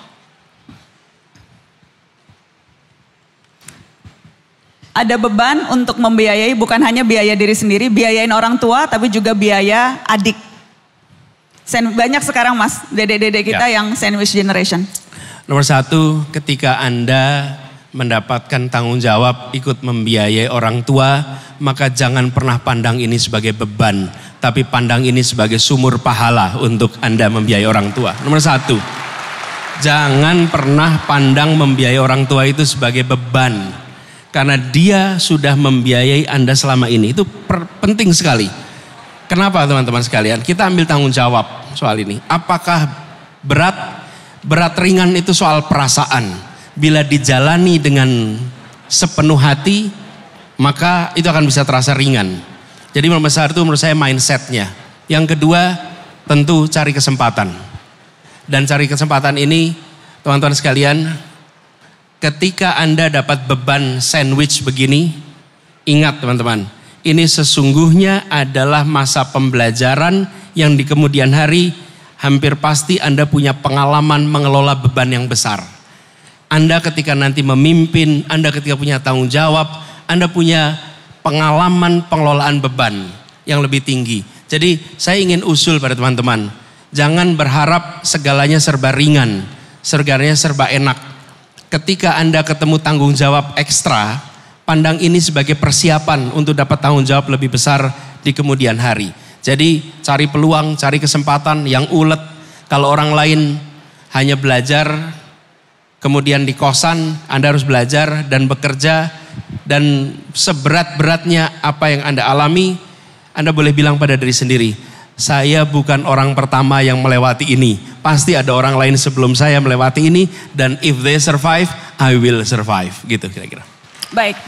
Ada beban untuk membiayai bukan hanya biaya diri sendiri, biayain orang tua tapi juga biaya adik. banyak sekarang mas, dede-dede kita ya. yang sandwich generation. Nomor satu, ketika Anda mendapatkan tanggung jawab ikut membiayai orang tua, maka jangan pernah pandang ini sebagai beban tapi pandang ini sebagai sumur pahala untuk Anda membiayai orang tua. Nomor satu, jangan pernah pandang membiayai orang tua itu sebagai beban, karena dia sudah membiayai Anda selama ini. Itu per- penting sekali. Kenapa, teman-teman sekalian? Kita ambil tanggung jawab soal ini. Apakah berat, berat ringan itu soal perasaan? Bila dijalani dengan sepenuh hati, maka itu akan bisa terasa ringan. Jadi membesar itu menurut saya mindsetnya. Yang kedua tentu cari kesempatan. Dan cari kesempatan ini teman-teman sekalian ketika Anda dapat beban sandwich begini ingat teman-teman ini sesungguhnya adalah masa pembelajaran yang di kemudian hari hampir pasti Anda punya pengalaman mengelola beban yang besar. Anda ketika nanti memimpin, Anda ketika punya tanggung jawab, Anda punya pengalaman pengelolaan beban yang lebih tinggi. Jadi saya ingin usul pada teman-teman, jangan berharap segalanya serba ringan, segalanya serba enak. Ketika Anda ketemu tanggung jawab ekstra, pandang ini sebagai persiapan untuk dapat tanggung jawab lebih besar di kemudian hari. Jadi cari peluang, cari kesempatan yang ulet. Kalau orang lain hanya belajar, kemudian di kosan, Anda harus belajar dan bekerja dan seberat-beratnya apa yang Anda alami, Anda boleh bilang pada diri sendiri, saya bukan orang pertama yang melewati ini. Pasti ada orang lain sebelum saya melewati ini dan if they survive, I will survive gitu kira-kira. Baik.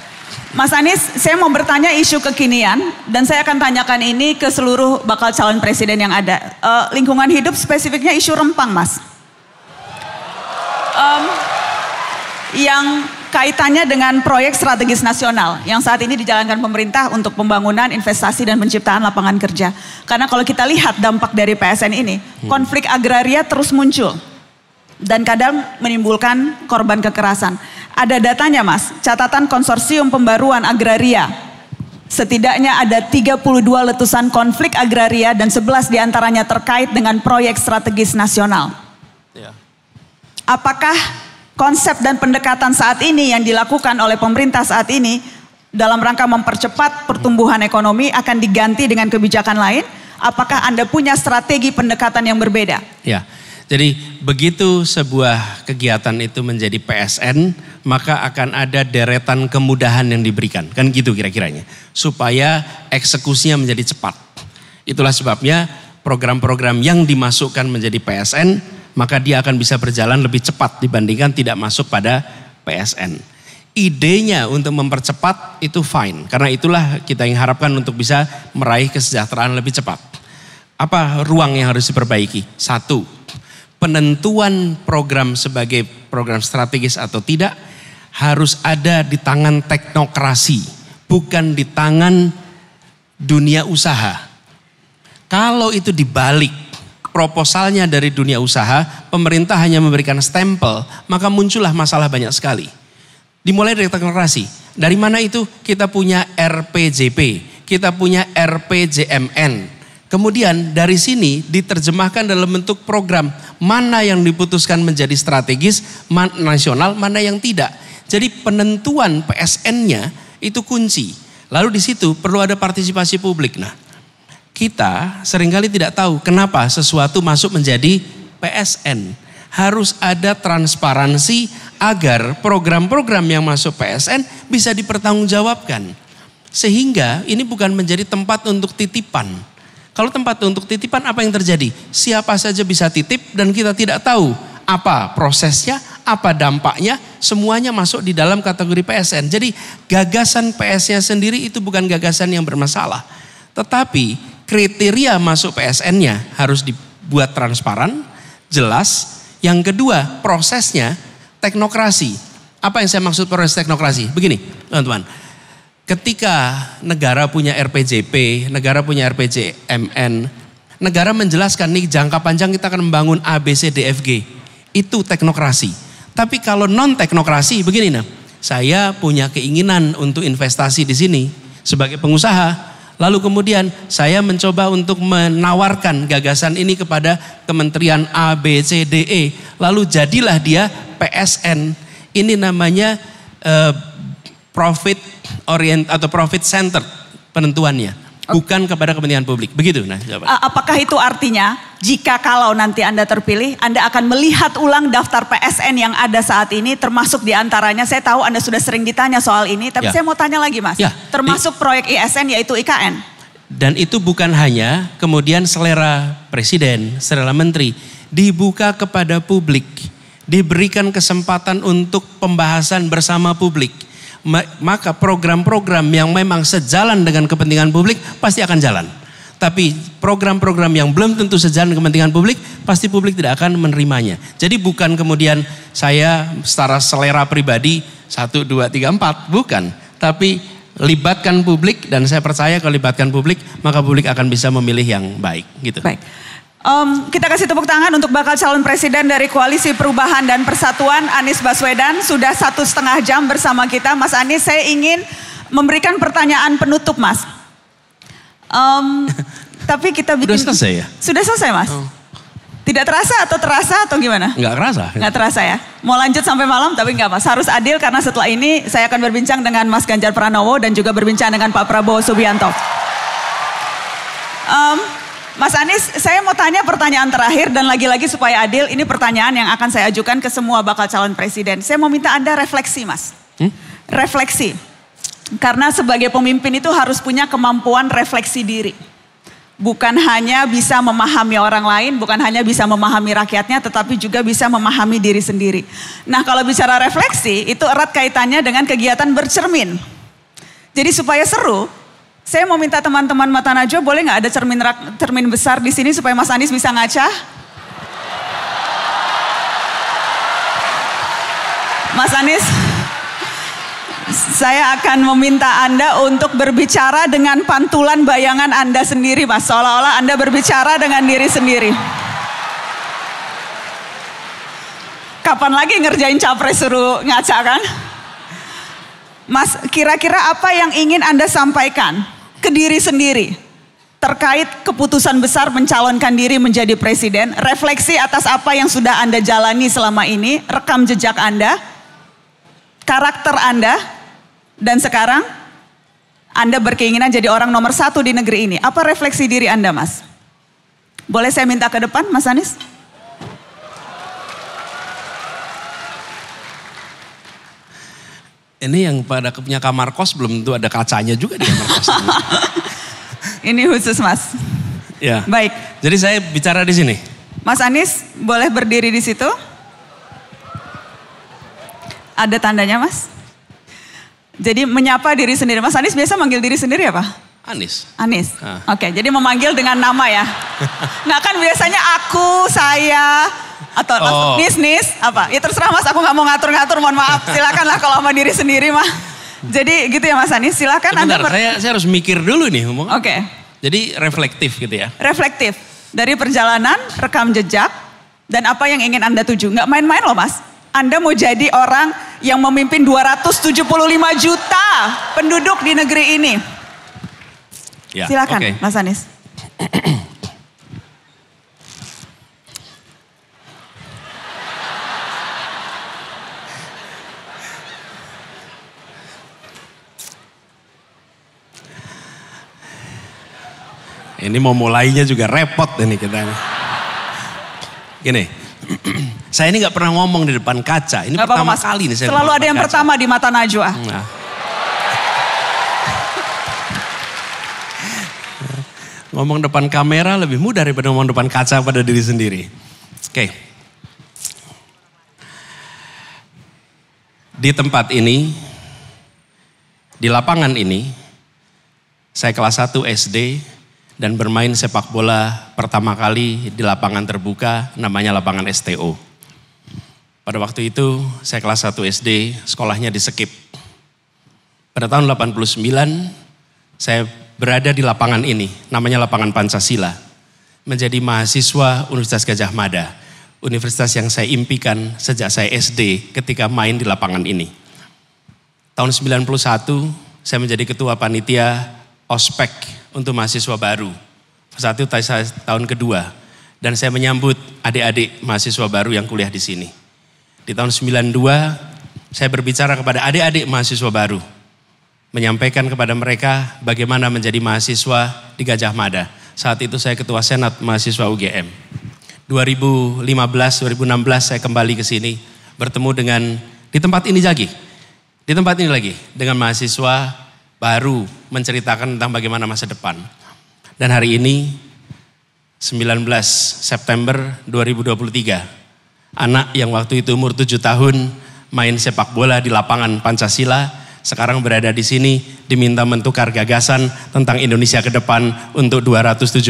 Mas Anies, saya mau bertanya isu kekinian dan saya akan tanyakan ini ke seluruh bakal calon presiden yang ada. Uh, lingkungan hidup spesifiknya isu rempang, Mas. Um, yang kaitannya dengan proyek strategis nasional yang saat ini dijalankan pemerintah untuk pembangunan, investasi dan penciptaan lapangan kerja. Karena kalau kita lihat dampak dari PSN ini, hmm. konflik agraria terus muncul dan kadang menimbulkan korban kekerasan. Ada datanya Mas, catatan konsorsium pembaruan agraria. Setidaknya ada 32 letusan konflik agraria dan 11 diantaranya terkait dengan proyek strategis nasional. Ya. Apakah konsep dan pendekatan saat ini yang dilakukan oleh pemerintah saat ini dalam rangka mempercepat pertumbuhan ekonomi akan diganti dengan kebijakan lain? Apakah Anda punya strategi pendekatan yang berbeda? Ya. Jadi begitu sebuah kegiatan itu menjadi PSN, maka akan ada deretan kemudahan yang diberikan. Kan gitu kira-kiranya. Supaya eksekusinya menjadi cepat. Itulah sebabnya program-program yang dimasukkan menjadi PSN maka dia akan bisa berjalan lebih cepat dibandingkan tidak masuk pada PSN. Idenya untuk mempercepat itu fine, karena itulah kita yang harapkan untuk bisa meraih kesejahteraan lebih cepat. Apa ruang yang harus diperbaiki? Satu, penentuan program sebagai program strategis atau tidak harus ada di tangan teknokrasi, bukan di tangan dunia usaha. Kalau itu dibalik, proposalnya dari dunia usaha, pemerintah hanya memberikan stempel, maka muncullah masalah banyak sekali. Dimulai dari teknokrasi. Dari mana itu? Kita punya RPJP, kita punya RPJMN. Kemudian dari sini diterjemahkan dalam bentuk program mana yang diputuskan menjadi strategis man, nasional, mana yang tidak. Jadi penentuan PSN-nya itu kunci. Lalu di situ perlu ada partisipasi publik. Nah, kita seringkali tidak tahu kenapa sesuatu masuk menjadi PSN. Harus ada transparansi agar program-program yang masuk PSN bisa dipertanggungjawabkan. Sehingga ini bukan menjadi tempat untuk titipan. Kalau tempat untuk titipan apa yang terjadi? Siapa saja bisa titip dan kita tidak tahu apa prosesnya, apa dampaknya, semuanya masuk di dalam kategori PSN. Jadi gagasan PSN sendiri itu bukan gagasan yang bermasalah. Tetapi kriteria masuk PSN-nya harus dibuat transparan, jelas. Yang kedua, prosesnya teknokrasi. Apa yang saya maksud proses teknokrasi? Begini, teman-teman. Ketika negara punya RPJP, negara punya RPJMN, negara menjelaskan nih jangka panjang kita akan membangun ABCDFG. Itu teknokrasi. Tapi kalau non teknokrasi begini nah, saya punya keinginan untuk investasi di sini sebagai pengusaha, Lalu kemudian saya mencoba untuk menawarkan gagasan ini kepada kementerian A, B, C, D, E. Lalu jadilah dia PSN. Ini namanya eh, profit orient atau profit center penentuannya, bukan kepada kepentingan publik. Begitu nah. Apakah itu artinya jika kalau nanti Anda terpilih, Anda akan melihat ulang daftar PSN yang ada saat ini, termasuk diantaranya, saya tahu Anda sudah sering ditanya soal ini, tapi ya. saya mau tanya lagi mas, ya. termasuk Di, proyek ISN yaitu IKN. Dan itu bukan hanya kemudian selera presiden, selera menteri, dibuka kepada publik, diberikan kesempatan untuk pembahasan bersama publik. Maka program-program yang memang sejalan dengan kepentingan publik pasti akan jalan. Tapi program-program yang belum tentu sejalan kepentingan publik, pasti publik tidak akan menerimanya. Jadi bukan kemudian saya secara selera pribadi, satu, dua, tiga, empat. Bukan. Tapi libatkan publik dan saya percaya kalau libatkan publik, maka publik akan bisa memilih yang baik. gitu. Baik. Um, kita kasih tepuk tangan untuk bakal calon presiden dari Koalisi Perubahan dan Persatuan Anies Baswedan sudah satu setengah jam bersama kita, Mas Anies. Saya ingin memberikan pertanyaan penutup, Mas. Um, tapi kita bikin... Sudah selesai ya? Sudah selesai mas. Oh. Tidak terasa atau terasa atau gimana? Enggak terasa. Enggak terasa ya. Mau lanjut sampai malam tapi enggak Mas. Harus adil karena setelah ini saya akan berbincang dengan Mas Ganjar Pranowo dan juga berbincang dengan Pak Prabowo Subianto. Um, Mas Anies, saya mau tanya pertanyaan terakhir dan lagi-lagi supaya adil, ini pertanyaan yang akan saya ajukan ke semua bakal calon presiden. Saya mau minta Anda refleksi, Mas. Hmm? Refleksi karena sebagai pemimpin itu harus punya kemampuan refleksi diri. Bukan hanya bisa memahami orang lain, bukan hanya bisa memahami rakyatnya, tetapi juga bisa memahami diri sendiri. Nah, kalau bicara refleksi, itu erat kaitannya dengan kegiatan bercermin. Jadi supaya seru, saya mau minta teman-teman Mata Najwa boleh nggak ada cermin cermin besar di sini supaya Mas Anies bisa ngaca? Mas Anies, saya akan meminta Anda untuk berbicara dengan pantulan bayangan Anda sendiri, Mas. Seolah-olah Anda berbicara dengan diri sendiri. Kapan lagi ngerjain capres suruh ngaca kan? Mas, kira-kira apa yang ingin Anda sampaikan ke diri sendiri terkait keputusan besar mencalonkan diri menjadi presiden? Refleksi atas apa yang sudah Anda jalani selama ini, rekam jejak Anda, karakter Anda, dan sekarang Anda berkeinginan jadi orang nomor satu di negeri ini. Apa refleksi diri Anda mas? Boleh saya minta ke depan mas Anies? Ini yang pada punya kamar kos belum tentu ada kacanya juga di kamar kos. ini khusus mas. Ya. Baik. Jadi saya bicara di sini. Mas Anies boleh berdiri di situ? Ada tandanya mas? Jadi menyapa diri sendiri. Mas Anies biasa manggil diri sendiri apa? Pak? Anies. Anies. Ah. Oke, okay, jadi memanggil dengan nama ya. nah kan biasanya aku, saya, atau oh. nis nis apa? Ya terserah Mas, aku nggak mau ngatur-ngatur, mohon maaf. Silakanlah kalau sama diri sendiri mah. Jadi gitu ya Mas Anies, silakan Sebentar, Anda. Per... Saya, saya harus mikir dulu nih ngomong. Oke. Okay. Jadi reflektif gitu ya. Reflektif. Dari perjalanan, rekam jejak, dan apa yang ingin Anda tuju. Nggak main-main loh Mas. Anda mau jadi orang yang memimpin 275 juta penduduk di negeri ini. Ya, Silakan, okay. Mas Anies. Ini mau mulainya juga repot ini kita. Gini, saya ini nggak pernah ngomong di depan kaca. Ini gak pertama apa -apa, kali nih saya. Selalu ada yang kaca. pertama di mata Najwa. Nah. ngomong depan kamera lebih mudah daripada ngomong depan kaca pada diri sendiri. Oke. Okay. Di tempat ini, di lapangan ini, saya kelas 1 SD, dan bermain sepak bola pertama kali di lapangan terbuka namanya lapangan STO. Pada waktu itu saya kelas 1 SD, sekolahnya di Sekip. Pada tahun 89 saya berada di lapangan ini, namanya lapangan Pancasila. Menjadi mahasiswa Universitas Gajah Mada, universitas yang saya impikan sejak saya SD ketika main di lapangan ini. Tahun 91 saya menjadi ketua panitia ospek untuk mahasiswa baru. Saat itu tahun kedua. Dan saya menyambut adik-adik mahasiswa baru yang kuliah di sini. Di tahun 92 saya berbicara kepada adik-adik mahasiswa baru. Menyampaikan kepada mereka bagaimana menjadi mahasiswa di Gajah Mada. Saat itu saya ketua senat mahasiswa UGM. 2015, 2016 saya kembali ke sini bertemu dengan di tempat ini lagi. Di tempat ini lagi dengan mahasiswa baru menceritakan tentang bagaimana masa depan. Dan hari ini 19 September 2023, anak yang waktu itu umur 7 tahun main sepak bola di lapangan Pancasila, sekarang berada di sini diminta mentukar gagasan tentang Indonesia ke depan untuk 275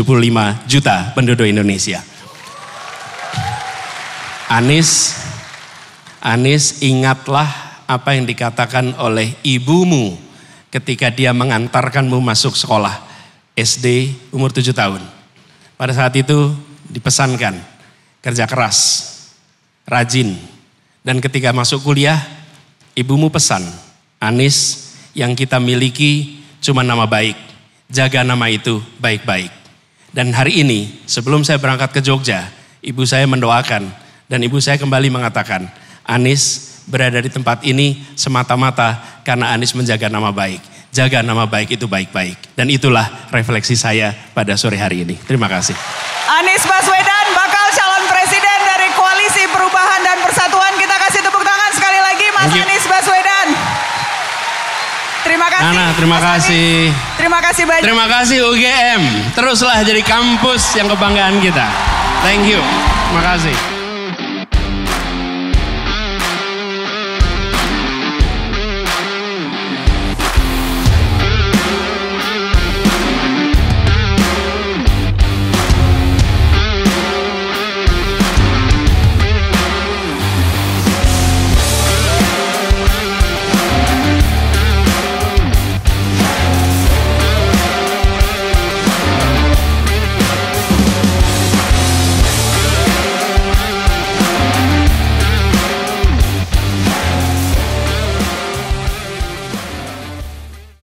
juta penduduk Indonesia. Anis, Anis ingatlah apa yang dikatakan oleh ibumu ketika dia mengantarkanmu masuk sekolah SD umur 7 tahun. Pada saat itu dipesankan kerja keras, rajin. Dan ketika masuk kuliah, ibumu pesan, Anis yang kita miliki cuma nama baik. Jaga nama itu baik-baik. Dan hari ini sebelum saya berangkat ke Jogja, ibu saya mendoakan dan ibu saya kembali mengatakan, Anis berada di tempat ini semata-mata karena Anies menjaga nama baik. Jaga nama baik itu baik-baik. Dan itulah refleksi saya pada sore hari ini. Terima kasih. Anies Baswedan bakal calon presiden dari Koalisi Perubahan dan Persatuan. Kita kasih tepuk tangan sekali lagi Mas Anies Baswedan. Terima kasih. Nana, terima Mas kasih. Anies. Terima kasih banyak. Terima kasih UGM. Teruslah jadi kampus yang kebanggaan kita. Thank you. Terima kasih.